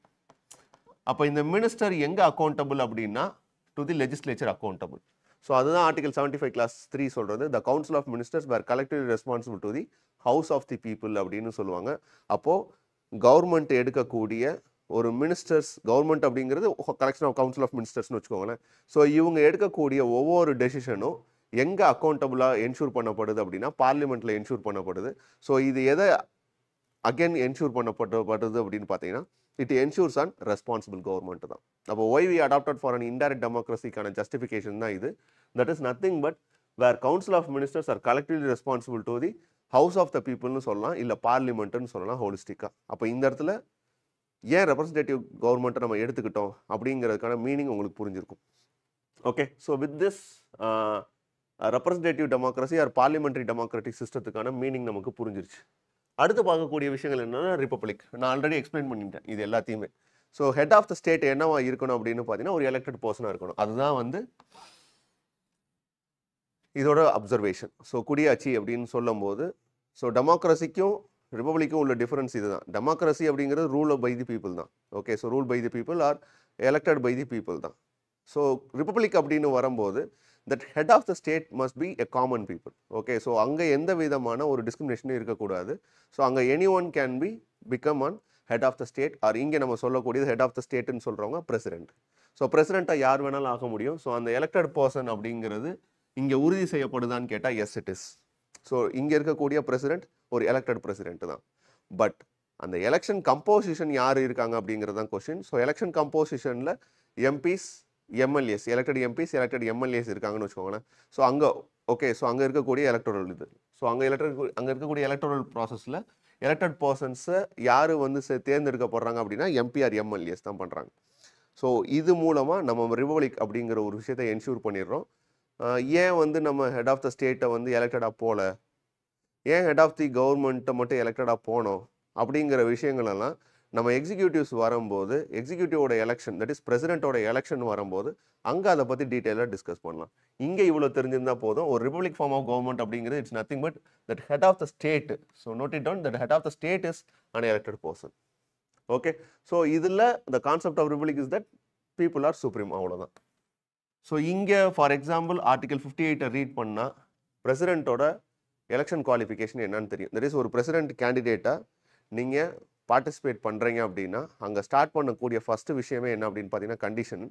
அப்போ இந்த மினிஸ்டர் எங்கே அக்கௌண்டபிள் அப்படின்னா to the legislature accountable so அதுதான் article seventy five clause three சொல்கிறது the council of ministers where collective responsible to the house of the people அப்படின்னு சொல்லுவாங்க அப்போது கவர்மெண்ட் எடுக்கக்கூடிய ஒரு மினிஸ்டர்ஸ் கவர்மெண்ட் அப்படிங்கிறது கலெக்ஷன் ஆஃப் கவுன்சில் ஆஃப் மினிஸ்டர்ஸ்னு வச்சுக்கோங்களேன் ஸோ இவங்க எடுக்கக்கூடிய ஒவ்வொரு டெசிஷனும் எங்கே அக்கௌண்டபுளாக என்ஷூர் பண்ணப்படுது அப்படின்னா பார்லிமெண்ட்டில் என்ஷூர் பண்ணப்படுது ஸோ இது எதை அகெயின் என்ஷூர் பண்ணப்படப்படுது அப்படின்னு பார்த்தீங்கன்னா it ensures an responsible government தான் அப்போ why we adapted for an indirect டெமோக்ரஸிக்கான ஜஸ்டிஃபிகேஷன் தான் இது that is nothing but where council of ministers are collectively responsible to the house of the பீப்புள்னு சொல்லலாம் இல்லை பார்லிமெண்ட்டுன்னு சொல்லலாம் ஹோலிஸ்டிக்காக அப்போ இந்த இடத்துல ஏன் ரெப்ரசன்டேட்டிவ் கவர்மெண்ட்டை நம்ம எடுத்துக்கிட்டோம் அப்படிங்கிறதுக்கான மீனிங் உங்களுக்கு புரிஞ்சிருக்கும் okay so with this representative democracy R parliamentary democratic சிஸ்டத்துக்கான meaning நமக்கு புரிஞ்சிருச்சு அடுத்து பார்க்கக்கூடிய விஷயங்கள் என்னென்னா ரிப்பப்ளிக் நான் ஆல்ரெடி எக்ஸ்பிளைன் பண்ணிட்டேன் இது எல்லாத்தையுமே so head of the state என்னவா இருக்கணும் அப்படின்னு பார்த்தீங்கன்னா ஒரு எலெக்டட் பர்சனாக இருக்கணும் அதுதான் வந்து இதோட அப்சர்வேஷன் ஸோ குடியாட்சி அப்படின்னு சொல்லும்போது ஸோ டெமோக்ரஸிக்கும் ரிப்பப்ளிக்கும் உள்ள டிஃப்ரென்ஸ் இதுதான் டெமோக்ரஸி அப்படிங்கிறது ரூல் பை தி பீப்புள் தான் okay so rule by the people are elected by the people தான் ஸோ ரிப்பப்ளிக் அப்படின்னு வரும்போது that head of the state must be a common people okay so அங்கே எந்த விதமான ஒரு டிஸ்கிரிமினேஷனும் இருக்கக்கூடாது ஸோ அங்கே any one can be become an head of the state or இங்கே நம்ம சொல்லக்கூடியது ஹெட் ஆஃப் த ஸ்டேட்னு சொல்கிறவங்க பிரசிடென்ட் ஸோ பிரசிடெண்ட்டாக யார் வேணாலும் ஆக முடியும் ஸோ அந்த எலெக்டட் பர்சன் அப்படிங்கிறது இங்கே உறுதி செய்யப்படுதான்னு கேட்டால் எஸ் இட் இஸ் ஸோ இங்கே இருக்கக்கூடிய பிரசிடென்ட் ஒரு எலெக்டட் பிரசிடென்ட் தான் பட் அந்த எலெக்ஷன் கம்போசிஷன் யார் இருக்காங்க அப்படிங்கிறது தான் கொஸ்டின் ஸோ எலெக்ஷன் கம்போசிஷனில் MPs MLAs elected MPs elected MLAs இருக்காங்கன்னு வச்சுக்கோங்களேன் ஸோ அங்கே ஓகே ஸோ அங்கே இருக்கக்கூடிய எலக்ட்ரல் இது ஸோ அங்கே எலக்ட்ரல் அங்கே இருக்கக்கூடிய எலக்ட்ரல் ப்ராசஸில் எலெக்டட் பர்சன்ஸை யார் வந்து தேர்ந்தெடுக்கப்படுறாங்க அப்படின்னா எம்பிஆர் எம்எல்ஏஸ் தான் பண்ணுறாங்க ஸோ இது மூலமாக நம்ம ரிபப்ளிக் அப்படிங்கிற ஒரு விஷயத்தை என்ஷூர் பண்ணிடுறோம் ஏன் வந்து நம்ம ஹெட் ஆஃப் த ஸ்டேட்டை வந்து எலெக்டடாக போகல ஏன் ஹெட் ஆஃப் தி கவர்மெண்ட்டை மட்டும் எலெக்டடாக போனோம் அப்படிங்கிற விஷயங்களெல்லாம் நம்ம எக்ஸிக்யூட்டிவ்ஸ் வரும்போது எக்ஸிக்யூட்டிவோட எலெக்ஷன் தட் இஸ் பிரசிடென்ட்டோட எலெக்ஷன் வரும்போது அங்கே அதை பற்றி டீட்டெயிலாக டிஸ்கஸ் பண்ணலாம் இங்கே இவ்வளோ தெரிஞ்சிருந்தால் போதும் ஒரு ரிப்பப்ளிக் ஃபார்ம் ஆஃப் கவர்மெண்ட் அப்படிங்கிறது it's nothing but that head of the state so note it down that head of the state is an elected person okay so இதில் the concept of republic is that people are supreme அவ்வளோதான் so இங்கே for example article fifty எயிட்டை read பண்ணால் பிரசிடெண்ட்டோட election qualification என்னன்னு தெரியும் that is ஒரு president கேண்டிடேட்டாக நீங்கள் பார்ட்டிசிபேட் பண்ணுறீங்க அப்படின்னா அங்கே ஸ்டார்ட் பண்ணக்கூடிய ஃபஸ்ட்டு விஷயமே என்ன அப்படின்னு பார்த்தீங்கன்னா கண்டிஷன்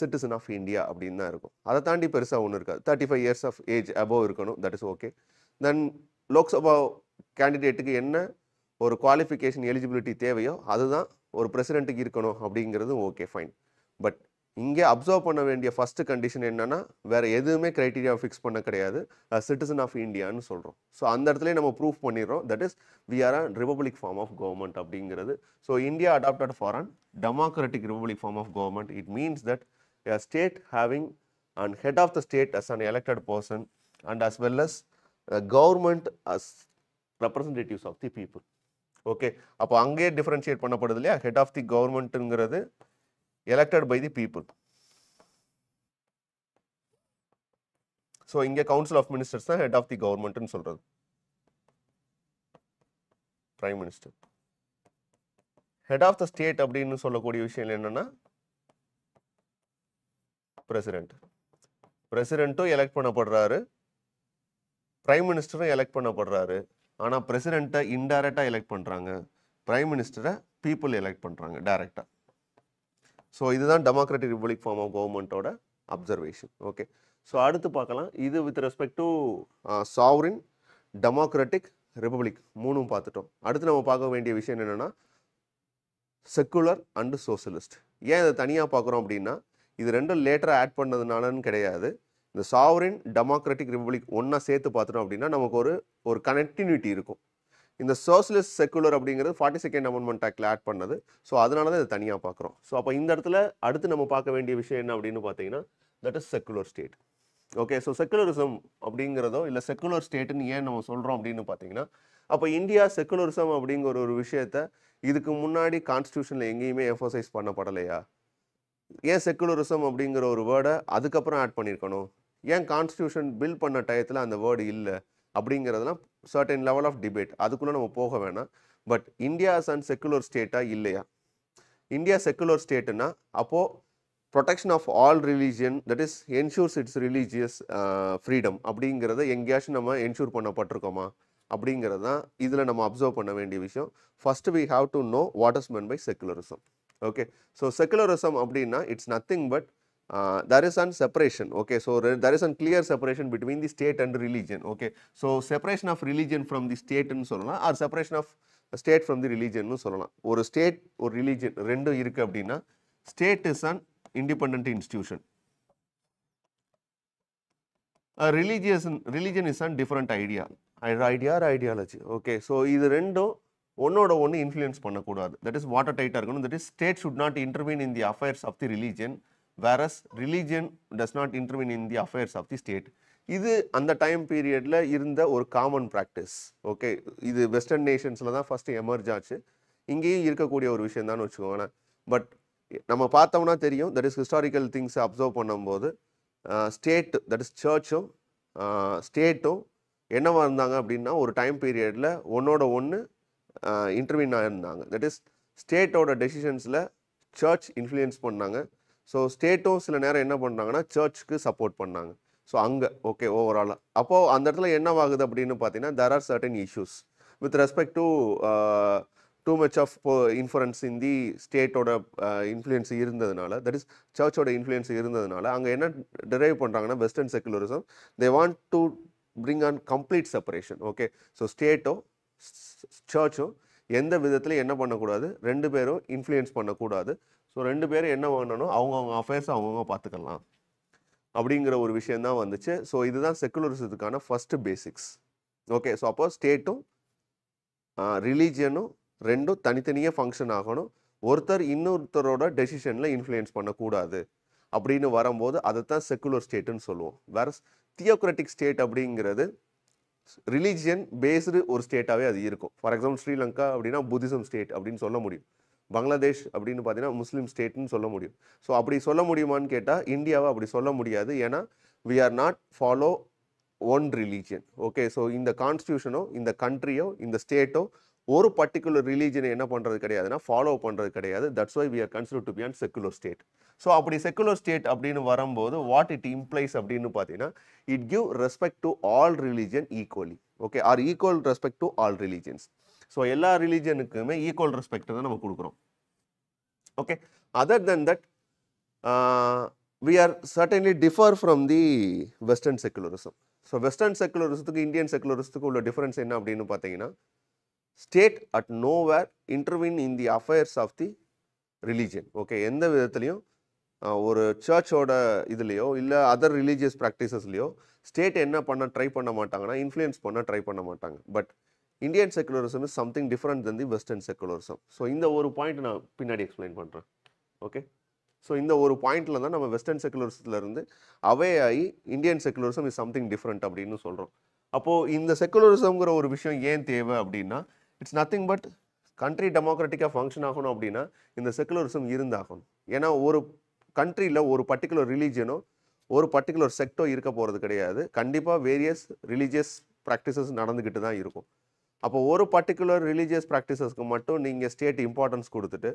சிட்டிசன் ஆஃப் இந்தியா அப்படின்னு தான் இருக்கும் அதை தாண்டி பெருசாக ஒன்று இருக்காது thirty five years of age above இருக்கணும் that is okay then Lok Sabha கேண்டிடேட்டுக்கு என்ன ஒரு குவாலிஃபிகேஷன் எலிஜிபிலிட்டி தேவையோ அதுதான் ஒரு பிரசிடென்ட்டுக்கு இருக்கணும் அப்படிங்கிறதும் ஓகே ஃபைன் பட் இங்கே அப்சர்வ் பண்ண வேண்டிய ஃபஸ்ட்டு கண்டிஷன் என்னென்னா வேறு எதுவுமே க்ரைட்டீரியா ஃபிக்ஸ் பண்ண கிடையாது சிட்டிசன் ஆஃப் இந்தியான்னு சொல்கிறோம் ஸோ அந்த இடத்துல நம்ம ப்ரூவ் பண்ணிடுறோம் that is we are a republic form of government அப்படிங்கிறது so India adopted for an democratic republic form of government it means that a state having and head of the state as an elected person and as well as the government as representatives of the okay அப்போ அங்கேயே differentiate பண்ணப்படுது இல்லையா head of the கவர்மெண்ட்டுங்கிறது elected by the people so இங்கே council of ministers தான் head of the கவர்மெண்ட்னு சொல்கிறது prime minister head of the state அப்படின்னு சொல்லக்கூடிய விஷயம் என்னென்னா பிரசிடெண்ட் பிரசிடெண்ட்டும் எலெக்ட் பண்ணப்படுறாரு பிரைம் மினிஸ்டரும் எலெக்ட் பண்ணப்படுறாரு ஆனால் பிரசிடெண்ட்டை இன்டைரக்டாக எலெக்ட் பண்ணுறாங்க பிரைம் மினிஸ்டரை பீப்புள் எலெக்ட் பண்ணுறாங்க டைரெக்டாக ஸோ இதுதான் டெமோக்ராட்டிக் ரிப்பப்ளிக் ஃபார்ம் ஆஃப் கவர்மெண்ட்டோட அப்சர்வேஷன் ஓகே ஸோ அடுத்து பார்க்கலாம் இது with respect to sovereign democratic republic மூணும் பார்த்துட்டோம் அடுத்து நம்ம பார்க்க வேண்டிய விஷயம் என்னென்னா செக்குலர் அண்டு சோசியலிஸ்ட் ஏன் இதை தனியாக பார்க்குறோம் அப்படின்னா இது ரெண்டும் லேட்டராக ஆட் பண்ணதுனாலன்னு கிடையாது இந்த சாவரின் டெமோக்ராட்டிக் ரிப்பப்ளிக் ஒன்றா சேர்த்து பார்த்துட்டோம் அப்படின்னா நமக்கு ஒரு ஒரு கனெக்டிவிட்டி இருக்கும் இந்த சோசியலிஸ்ட் செகுலர் அப்படிங்கிறது ஃபார்ட்டி செகண்ட் அமெண்ட்மெண்ட் ஆக்டில் ஆட் பண்ணது ஸோ அதனால தான் இதை தனியாக பார்க்குறோம் ஸோ அப்போ இந்த இடத்துல அடுத்து நம்ம பார்க்க வேண்டிய விஷயம் என்ன அப்படின்னு பார்த்தீங்கன்னா that is secular state okay so secularism அப்படிங்கிறதோ இல்லை செக்குலர் ஸ்டேட்டுன்னு ஏன் நம்ம சொல்கிறோம் அப்படின்னு பார்த்தீங்கன்னா அப்போ இந்தியா செக்குலரிசம் அப்படிங்கிற ஒரு விஷயத்த இதுக்கு முன்னாடி கான்ஸ்டியூஷனில் எங்கேயுமே எஃபோசைஸ் பண்ணப்படலையா ஏன் செகுலரிசம் அப்படிங்கிற ஒரு வேர்டை அதுக்கப்புறம் ஆட் பண்ணியிருக்கணும் ஏன் கான்ஸ்டியூஷன் பில் பண்ண டயத்தில் அந்த வேர்டு இல்லை அப்படிங்கிறதுலாம் சர்டன் லெவல் ஆஃப் டிபேட் அதுக்குள்ளே நம்ம போக வேணாம் but India India's and secular ஸ்டேட்டாக இல்லையா இந்தியா செக்குலர் ஸ்டேட்டுன்னா அப்போது protection of all religion that is ensures its religious freedom அப்படிங்கிறத எங்கேயாச்சும் நம்ம என்ஷூர் பண்ணப்பட்டிருக்கோமா அப்படிங்கிறது தான் இதில் நம்ம அப்சர்வ் பண்ண வேண்டிய விஷயம் first we have to know what is men by secularism okay so secularism அப்படின்னா it's nothing but Uh, there is an separation okay so there is a clear separation between the state and religion okay so separation of religion from the state னு சொல்லலாம் or separation of state from the religion னு சொல்லலாம் ஒரு state ஒரு religion ரெண்டும் இருக்கு அப்படின்னா state is an independent institution a religious religion is an different idea idea or ideology okay so இது ரெண்டும் ஒன்னோட ஒன்று இன்ஃப்ளூயன்ஸ் பண்ணக்கூடாது தட் இஸ் வாட்டர் டைட்டாக இருக்கணும் that is state should not intervene in the affairs of the religion whereas religion does not intervene in the affairs of the state இது அந்த time பீரியடில் இருந்த ஒரு காமன் ப்ராக்டிஸ் ஓகே இது western நேஷன்ஸில் தான் ஃபஸ்ட்டு எமர்ஜ் ஆச்சு இங்கேயும் இருக்கக்கூடிய ஒரு விஷயம் தான் வச்சுக்கோங்களேன் பட் நம்ம பார்த்தோம்னா தெரியும் that is historical things observe பண்ணும்போது ஸ்டேட் தட் இஸ் சர்ச்சும் ஸ்டேட்டும் என்னவா இருந்தாங்க அப்படின்னா ஒரு டைம் பீரியடில் ஒன்னோட ஒன்று இன்டர்வியூன் ஆகிருந்தாங்க தட் இஸ் ஸ்டேட்டோட டெசிஷன்ஸில் சர்ச் இன்ஃப்ளூயன்ஸ் பண்ணாங்க ஸோ ஸ்டேட்டும் சில நேரம் என்ன பண்ணாங்கன்னா சர்ச்சுக்கு சப்போர்ட் பண்ணாங்க ஸோ அங்கே ஓகே ஓவராலாக அப்போது அந்த இடத்துல என்னவாகுது அப்படின்னு பார்த்தீங்கன்னா there are certain issues with respect to too much of influence in the ஸ்டேட்டோட இன்ஃப்ளூயன்ஸ் இருந்ததுனால தட் இஸ் சர்ச்சோட இன்ஃப்ளூயன்ஸ் இருந்ததுனால அங்கே என்ன டிரைவ் பண்ணுறாங்கன்னா western secularism they want to bring an complete separation okay so ஸ்டேட்டோ சர்ச்சோ எந்த விதத்துலையும் என்ன பண்ணக்கூடாது ரெண்டு பேரும் இன்ஃப்ளூயன்ஸ் பண்ணக்கூடாது ஸோ ரெண்டு பேரும் என்ன வாங்கினாலும் அவங்கவுங்க அஃபேர்ஸ் அவங்கவுங்க பார்த்துக்கலாம் அப்படிங்கிற ஒரு விஷயந்தான் வந்துச்சு ஸோ இதுதான் செக்குலரிசத்துக்கான ஃபஸ்ட்டு பேசிக்ஸ் ஓகே ஸோ அப்போ ஸ்டேட்டும் ரிலீஜியனும் ரெண்டும் தனித்தனியாக ஃபங்க்ஷன் ஆகணும் ஒருத்தர் இன்னொருத்தரோட டெசிஷனில் இன்ஃப்ளூயன்ஸ் பண்ணக்கூடாது அப்படின்னு வரும்போது அதை தான் செக்குலர் ஸ்டேட்டுன்னு சொல்லுவோம் வேற தியோக்ராட்டிக் ஸ்டேட் அப்படிங்கிறது ரிலீஜியன் பேஸ்டு ஒரு ஸ்டேட்டாகவே அது இருக்கும் ஃபார் எக்ஸாம்பிள் ஸ்ரீலங்கா அப்படின்னா புத்திசம் ஸ்டேட் அப்படின்னு சொல்ல முடியும் பங்களாதேஷ் அப்படின்னு பார்த்தீங்கன்னா முஸ்லீம் ஸ்டேட்னு சொல்ல முடியும் ஸோ அப்படி சொல்ல முடியுமான்னு கேட்டால் இந்தியாவை அப்படி சொல்ல முடியாது ஏன்னா we are not follow one religion okay so இந்த கான்ஸ்டியூஷனோ இந்த கண்ட்ரியோ இந்த ஸ்டேட்டோ ஒரு பர்டிகுலர் ரிலீஜனை என்ன பண்ணுறது கிடையாதுன்னா ஃபாலோ பண்ணுறது கிடையாது that's why we are consider to be and secular state so அப்படி செக்குலர் ஸ்டேட் அப்படின்னு வரும்போது வாட் இட் இம்ப்ளைஸ் அப்படின்னு பார்த்தீங்கன்னா it give respect to all religion equally okay or equal respect to all religions so எல்லா ரிலீஜனுக்குமே equal respect தான் நம்ம கொடுக்குறோம் okay other then that we are certainly differ from the western secularism so western செக்குலரிசத்துக்கு Indian செக்குலரிசத்துக்கு உள்ள difference என்ன அப்படின்னு பார்த்தீங்கன்னா stayed at nowhere intervene in the affairs of the religion okay எந்த விதத்துலையும் uh, ஒரு சர்ச்சோட இதுலேயோ இல்லை அதர் ரிலீஜியஸ் ப்ராக்டிசஸ்லையோ ஸ்டேட் என்ன பண்ண ட்ரை பண்ண மாட்டாங்கன்னா இன்ஃப்ளூயன்ஸ் பண்ண ட்ரை பண்ண மாட்டாங்க but Indian secularism is something different than the western secularism so இந்த ஒரு பாயிண்ட் நான் பின்னாடி எக்ஸ்பிளைன் பண்ணுறேன் ஓகே ஸோ இந்த ஒரு பாயிண்டில் தான் நம்ம வெஸ்டர்ன் இருந்து அவே ஆகி Indian secularism is something different அப்படின்னு சொல்கிறோம் அப்போது இந்த செக்குலரிசம்ங்கிற ஒரு விஷயம் ஏன் தேவை அப்படின்னா இட்ஸ் நத்திங் பட் கண்ட்ரி டெமோக்ராட்டிக்காக ஃபங்க்ஷன் ஆகணும் அப்படின்னா இந்த செக்குலரிசம் இருந்தாகணும் ஏன்னா ஒரு கண்ட்ரியில் ஒரு பர்டிகுலர் ரிலீஜியனோ ஒரு பர்டிகுலர் செக்டோ இருக்க போகிறது கிடையாது கண்டிப்பாக வேரியஸ் ரிலீஜியஸ் ப்ராக்டிசஸ் நடந்துக்கிட்டு தான் இருக்கும் அப்போ ஒரு பர்டிகுலர் ரிலீஜியஸ் ப்ராக்டிசஸ்க்கு மட்டும் நீங்கள் ஸ்டேட் இம்பார்ட்டன்ஸ் கொடுத்துட்டு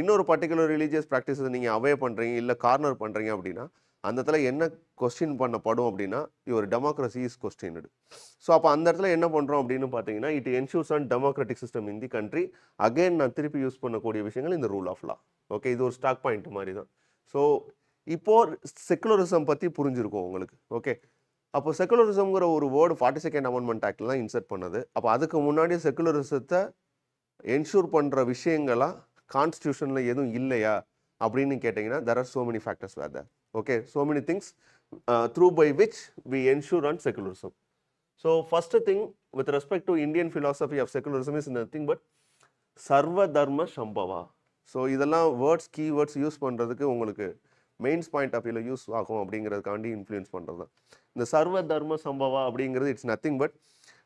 இன்னொரு பர்டிகுலர் ரிலீஜியஸ் ப்ராக்டிசஸ் நீங்கள் அவே பண்ணுறீங்க இல்லை கார்னர் பண்ணுறீங்க அப்படின்னா அந்த இடத்துல என்ன கொஸ்டின் பண்ணப்படும் அப்படின்னா இவர் டெமோக்ரஸி இஸ் கொஸ்டின்டு ஸோ அப்போ அந்த இடத்துல என்ன பண்ணுறோம் அப்படின்னு பார்த்தீங்கன்னா it ensures and democratic system in the country again நான் திருப்பி யூஸ் பண்ணக்கூடிய விஷயங்கள் இந்த ரூல் ஆஃப் லா ஓகே இது ஒரு ஸ்டாக் பாயிண்ட் மாதிரி தான் ஸோ இப்போது செக்குலரிசம் பற்றி புரிஞ்சுருக்கும் உங்களுக்கு ஓகே அப்போ செகுலரிசம்ங்கிற ஒரு வேர்டு ஃபார்ட்டி செகண்ட் அமெண்ட்மெண்ட் ஆக்டில் தான் இன்சர்ட் பண்ணுது அப்போ அதுக்கு முன்னாடி செகுலரிசத்தை என்ஷூர் பண்ணுற விஷயங்கள்லாம் கான்ஸ்டியூஷனில் எதுவும் இல்லையா அப்படின்னு கேட்டிங்கன்னா there are so many factors where there okay so many things through by which we ensure an secularism so first thing with respect to Indian philosophy of secularism is nothing but sarva dharma sambhava so இதெல்லாம் words keywords use பண்ணுறதுக்கு உங்களுக்கு mains point of வியூவில் use ஆகும் அப்படிங்கிறதுக்காண்டி influence பண்ணுறது தான் இந்த சர்வ தர்ம சம்பவா அப்படிங்கிறது இட்ஸ் நத்திங் பட்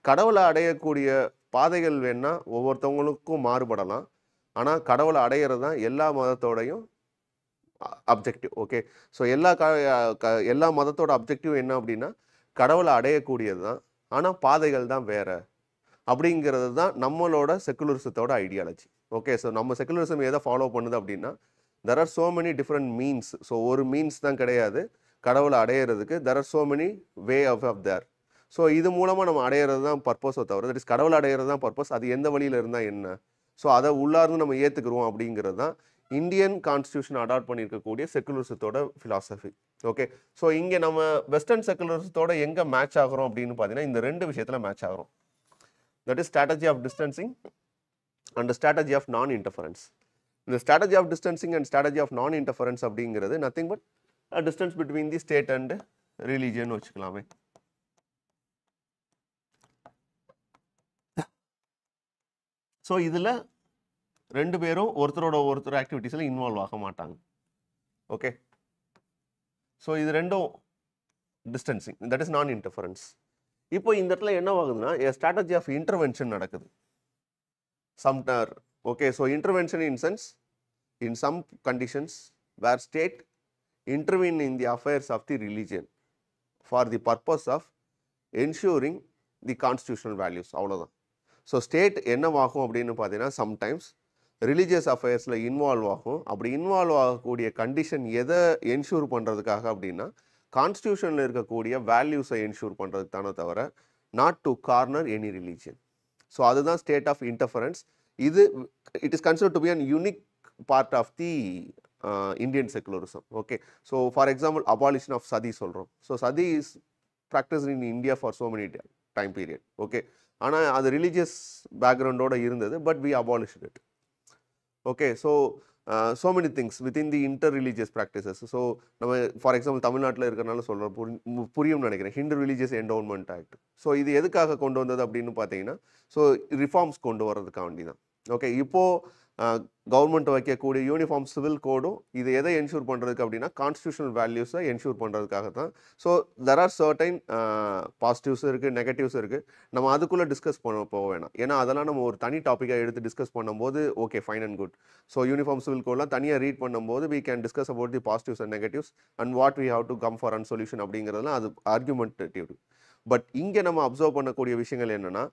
கடவுளை அடையக்கூடிய பாதைகள் வேணால் ஒவ்வொருத்தவங்களுக்கும் மாறுபடலாம் ஆனால் கடவுளை அடையிறது தான் எல்லா மதத்தோடையும் அப்ஜெக்டிவ் ஓகே ஸோ எல்லா க எல்லா மதத்தோட அப்ஜெக்டிவ் என்ன அப்படின்னா கடவுளை அடையக்கூடியது தான் ஆனால் பாதைகள் தான் வேறு அப்படிங்கிறது தான் நம்மளோட செக்குலரிசத்தோட ஐடியாலஜி ஓகே ஸோ நம்ம செக்குலரிசம் எதை ஃபாலோ பண்ணுது அப்படின்னா there are so many different means so ஒரு மீன்ஸ் தான் கிடையாது கடவுளை அடையிறதுக்கு there are so many way of of there so இது மூலமாக நம்ம அடையிறது தான் பர்பஸோ தவிர தட் இஸ் கடவுளை அடையிறது தான் பர்பஸ் அது எந்த வழியில் இருந்தால் என்ன ஸோ அதை உள்ளார்ந்து நம்ம ஏற்றுக்கிறோம் அப்படிங்கிறது தான் இந்தியன் கான்ஸ்டியூஷன் அடாப்ட் பண்ணியிருக்கக்கூடிய செக்குலரிசத்தோட ஃபிலாசபி ஓகே ஸோ இங்கே நம்ம வெஸ்டர்ன் செக்குலரிசத்தோட எங்கே மேட்ச் ஆகிறோம் அப்படின்னு பார்த்தீங்கன்னா இந்த ரெண்டு விஷயத்தில் மேட்ச் ஆகிறோம் that is strategy of distancing and strategy of non interference இந்த strategy of distancing and strategy of non interference அப்படிங்கிறது nothing but distance between the state and religion வச்சுக்கலாமே ஸோ இதில் ரெண்டு பேரும் ஒருத்தரோட ஒருத்தர் ஆக்டிவிட்டீஸில் இன்வால்வ் ஆக மாட்டாங்க ஓகே ஸோ இது ரெண்டும் distancing that is non interference இப்போ இந்த இடத்துல என்ன ஆகுதுன்னா ஸ்ட்ராட்டஜி ஆஃப் இன்டர்வென்ஷன் நடக்குது சம்டர் Okay, so intervention in sense, in some conditions where state intervene in the affairs of the religion for the purpose of ensuring the constitutional values, அவ்வளோதான். So, state என்னவாகும் அப்படின்னு பார்த்தீங்கன்னா சம்டைம்ஸ் ரிலீஜியஸ் அஃபேர்ஸில் இன்வால்வ் ஆகும் அப்படி involve ஆகக்கூடிய condition எதை ensure பண்ணுறதுக்காக அப்படின்னா கான்ஸ்டியூஷனில் இருக்கக்கூடிய வேல்யூஸை என்ஷூர் பண்ணுறதுக்கு தானே தவிர not to corner any religion so அதுதான் ஸ்டேட் ஆஃப் இன்டர்ஃபரன்ஸ் இது it is consider to be an unique part of the Indian secularism okay so for example abolition of sati சொல்கிறோம் so sati is practice in India for so many time period okay ஆனால் அது ரிலீஜியஸ் பேக்ரவுண்டோடு இருந்தது but we abolition it okay so so many things with in the inter religious practices so நம்ம for example தமிழ்நாட்டில் இருக்கிறனால சொல்கிறோம் புரியும் புரியும் நினைக்கிறேன் Hindu religious endowment act so இது எதுக்காக கொண்டு வந்தது அப்படின்னு பார்த்தீங்கன்னா ஸோ ரிஃபார்ம்ஸ் கொண்டு வர்றதுக்காக வேண்டி தான் ஓகே இப்போது கவர்மெண்ட் வைக்கக்கூடிய யூனிஃபார்ம் சிவில் கோடும் இது எதை என்ஷூர் பண்ணுறதுக்கு அப்படின்னா கான்ஸ்டியூஷனல் வேல்யூஸை என்ஷூர் பண்ணுறதுக்காக தான் so there are certain positives இருக்குது நெகட்டிவ்ஸ் இருக்குது நம்ம அதுக்குள்ளே டிஸ்கஸ் பண்ண போக வேணாம் ஏன்னா அதெல்லாம் நம்ம ஒரு தனி டாப்பிக்காக எடுத்து டிஸ்கஸ் பண்ணும்போது okay fine and good so uniform civil கோட்லாம் தனியாக ரீட் பண்ணும்போது we can discuss about the positives and negatives and what we have to come for and solution அப்படிங்கிறதுலாம் அது ஆர்குமெண்டேட்டிவ் பட் இங்கே நம்ம அப்சர்வ் பண்ணக்கூடிய விஷயங்கள் என்னென்னா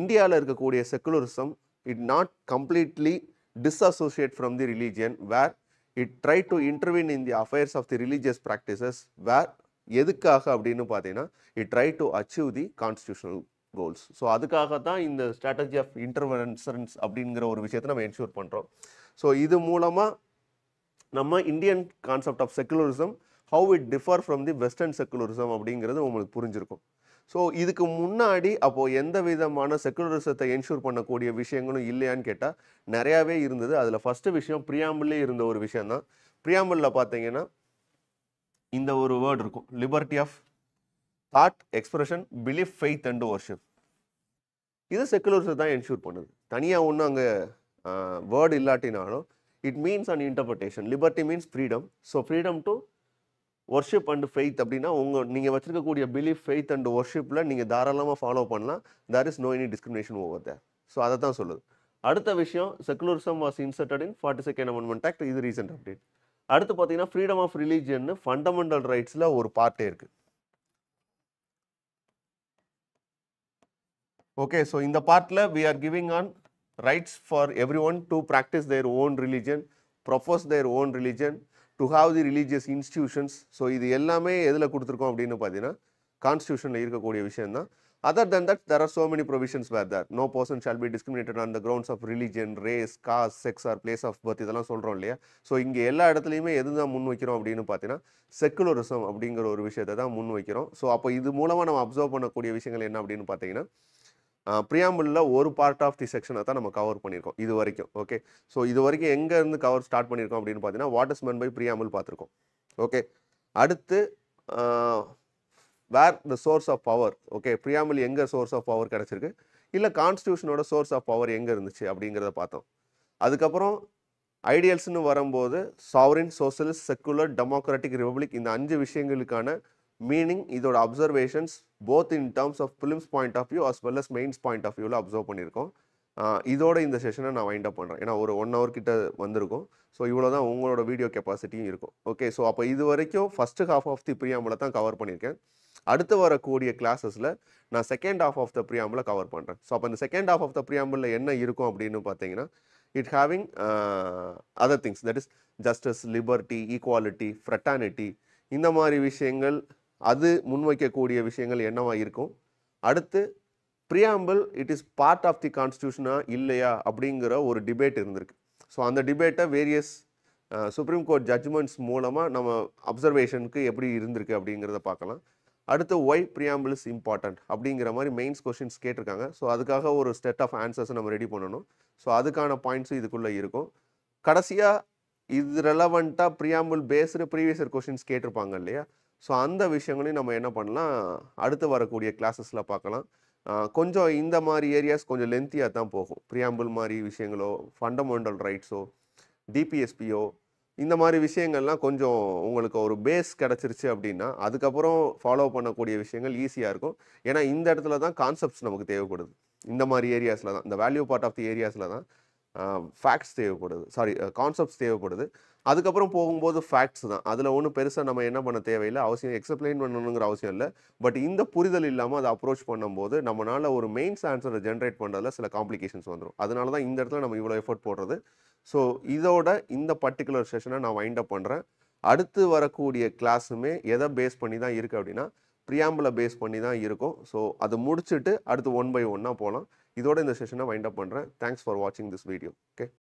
இந்தியாவில் இருக்கக்கூடிய secularism it not completely disassociate from the religion where it try to intervene in the affairs of the religious practices where எதுக்காக அப்படின்னு பார்த்தீங்கன்னா it try to achieve the constitutional goals so அதுக்காக தான் இந்த ஸ்ட்ராட்டஜி ஆஃப் இன்டர்வென்சன்ஸ் அப்படிங்கிற ஒரு விஷயத்தை நம்ம என்ஷூர் பண்ணுறோம் ஸோ இது மூலமாக நம்ம Indian concept of secularism how it differ from the western secularism அப்படிங்கிறது உங்களுக்கு புரிஞ்சிருக்கும் ஸோ இதுக்கு முன்னாடி அப்போது எந்த விதமான செக்குலரிசத்தை என்ஷூர் பண்ணக்கூடிய விஷயங்களும் இல்லையான்னு கேட்டால் நிறையாவே இருந்தது அதில் ஃபஸ்ட்டு விஷயம் பிரியாம்பிள்லே இருந்த ஒரு விஷயந்தான் பிரியாம்பிளில் பார்த்தீங்கன்னா இந்த ஒரு வேர்டு இருக்கும் liberty of thought expression belief faith and worship இது செக்குலரிசம் தான் என்ஷூர் பண்ணுது தனியாக ஒன்றும் அங்கே வேர்டு இல்லாட்டினாலும் it means and interpretation liberty means freedom so freedom to worship and faith அப்படின்னா உங்கள் நீங்கள் வச்சுருக்கக்கூடிய பிலீஃப் ஃபெய்த் அண்ட் ஒர்ஷிப்பில் நீங்கள் தாராளமாக ஃபாலோ பண்ணலாம் there is no any discrimination over there so அதை தான் சொல்லுது அடுத்த விஷயம் secularism was inserted in forty second amendment act இது ரீசெண்ட் அப்டேட் அடுத்து பார்த்தீங்கன்னா ஃப்ரீடம் ஆஃப் ரிலீஜியன் ஃபண்டமெண்டல் ரைட்ஸில் ஒரு பார்ட்டே இருக்குது ஓகே ஸோ இந்த பார்ட்டில் we are giving an rights for every one to practice their own religion profess their own religion to have the religious institutions so இது எல்லாமே எதில் கொடுத்துருக்கோம் அப்படின்னு பார்த்தீங்கன்னா கான்ஸ்டியூஷனில் இருக்கக்கூடிய தான் other than that there are so many provisions where there no person shall be discriminated on the grounds of religion race caste sex or place of birth இதெல்லாம் சொல்கிறோம் இல்லையா ஸோ இங்கே எல்லா இடத்துலையுமே எது தான் முன் வைக்கிறோம் அப்படின்னு பார்த்தீங்கன்னா செக்குலரிசம் அப்படிங்கிற ஒரு விஷயத்தை தான் முன் வைக்கிறோம் ஸோ அப்போ இது மூலமாக நம்ம அப்சர்வ் பண்ணக்கூடிய விஷயங்கள் என்ன அப்படின்னு பார்த்தீங்கன்னா ப்ரியாம்பிளில் ஒரு பார்ட் ஆஃப் தி செக்ஷனை தான் நம்ம கவர் பண்ணியிருக்கோம் இது வரைக்கும் ஓகே ஸோ இது வரைக்கும் எங்கேருந்து கவர் ஸ்டார்ட் பண்ணியிருக்கோம் அப்படின்னு பார்த்தீங்கன்னா what is men by preamble பார்த்துருக்கோம் ஓகே அடுத்து where the source of power okay preamble எங்கே சோர்ஸ் ஆஃப் பவர் கிடச்சிருக்கு இல்லை கான்ஸ்டியூஷனோட சோர்ஸ் ஆஃப் பவர் எங்கே இருந்துச்சு அப்படிங்கிறத பார்த்தோம் அதுக்கப்புறம் ஐடியல்ஸ்னு வரும்போது sovereign socialist secular democratic republic இந்த அஞ்சு விஷயங்களுக்கான மீனிங் இதோட observations both in terms of prelims point of view as well as mains point of வியூவில் அப்சர்வ் பண்ணியிருக்கோம் இதோட இந்த செஷனை நான் வைண்ட் அப் பண்ணுறேன் ஏன்னா ஒரு ஒன் ஹவர் கிட்ட வந்திருக்கும் ஸோ இவ்வளோ தான் உங்களோட வீடியோ கெப்பாசிட்டியும் இருக்கும் ஓகே ஸோ அப்போ இது வரைக்கும் ஃபஸ்ட்டு ஹாஃப் ஆஃப் தி பிரியாமலை தான் கவர் பண்ணியிருக்கேன் அடுத்து வரக்கூடிய கிளாஸஸில் நான் second half of the preamble cover பண்ணுறேன் ஸோ அப்போ இந்த second half of the preamble என்ன இருக்கும் அப்படின்னு பார்த்தீங்கன்னா it having other things that is justice liberty equality fraternity இந்த மாதிரி விஷயங்கள் அது முன்வைக்கக்கூடிய விஷயங்கள் என்னவாக இருக்கும் அடுத்து preamble it is part of the கான்ஸ்டியூஷனா இல்லையா அப்படிங்கிற ஒரு டிபேட் இருந்திருக்கு ஸோ அந்த டிபேட்டை வேரியஸ் சுப்ரீம் கோர்ட் ஜட்ஜ்மெண்ட்ஸ் மூலமாக நம்ம அப்சர்வேஷனுக்கு எப்படி இருந்திருக்கு அப்படிங்கிறத பார்க்கலாம் அடுத்து ஒய் ப்ரியாம்பிள் இஸ் இம்பார்ட்டண்ட் அப்படிங்கிற மாதிரி மெயின்ஸ் கொஷின்ஸ் கேட்டிருக்காங்க ஸோ அதுக்காக ஒரு ஸ்டெட் ஆஃப் ஆன்சர்ஸை நம்ம ரெடி பண்ணணும் ஸோ அதுக்கான பாயிண்ட்ஸும் இதுக்குள்ளே இருக்கும் கடைசியாக இது ரெலவெண்ட்டாக ப்ரியாம்பிள் பேஸ்டு ப்ரீவியஸ் கொஷின்ஸ் கேட்டிருப்பாங்க இல்லையா ஸோ அந்த விஷயங்களையும் நம்ம என்ன பண்ணலாம் அடுத்து வரக்கூடிய கிளாஸஸில் பார்க்கலாம் கொஞ்சம் இந்த மாதிரி ஏரியாஸ் கொஞ்சம் லென்த்தியாக தான் போகும் ப்ரியாம்பிள் மாதிரி விஷயங்களோ ஃபண்டமெண்டல் ரைட்ஸோ டிபிஎஸ்பியோ இந்த மாதிரி விஷயங்கள்லாம் கொஞ்சம் உங்களுக்கு ஒரு பேஸ் கிடச்சிருச்சு அப்படின்னா அதுக்கப்புறம் ஃபாலோ பண்ணக்கூடிய விஷயங்கள் ஈஸியாக இருக்கும் ஏன்னா இந்த இடத்துல தான் கான்செப்ட்ஸ் நமக்கு தேவைப்படுது இந்த மாதிரி ஏரியாஸில் தான் இந்த வேல்யூ பார்ட் ஆஃப் தி ஏரியாஸில் தான் ஃபேக்ட்ஸ் தேவைப்படுது சாரி கான்செப்ட்ஸ் தேவைப்படுது அதுக்கப்புறம் போகும்போது ஃபேக்ட்ஸ் தான் அதில் ஒன்றும் பெருசாக நம்ம என்ன பண்ண தேவையில்லை அவசியம் எக்ஸ்பிளைன் பண்ணணுங்கிற அவசியம் இல்லை பட் இந்த புரிதல் இல்லாமல் அதை அப்ரோச் பண்ணும்போது நம்மளால் ஒரு மெயின்ஸ் ஆன்சரை ஜென்ரேட் பண்ணுறதுல சில காம்ப்ளிகேஷன்ஸ் வந்துடும் அதனால தான் இந்த இடத்துல நம்ம இவ்வளோ எஃபர்ட் போடுறது ஸோ இதோட இந்த பர்டிகுலர் செஷனை நான் வைண்ட் அப் பண்ணுறேன் அடுத்து வரக்கூடிய கிளாஸுமே எதை பேஸ் பண்ணி தான் இருக்குது அப்படின்னா ப்ரியாம்பில் பேஸ் பண்ணி தான் இருக்கும் ஸோ அதை முடிச்சுட்டு அடுத்து ஒன் பை ஒன்னாக போகலாம் இதோட இந்த செஷனை வைண்ட் அப் பண்ணுறேன் தேங்க்ஸ் ஃபார் வாட்சிங் திஸ் வீடியோ ஓகே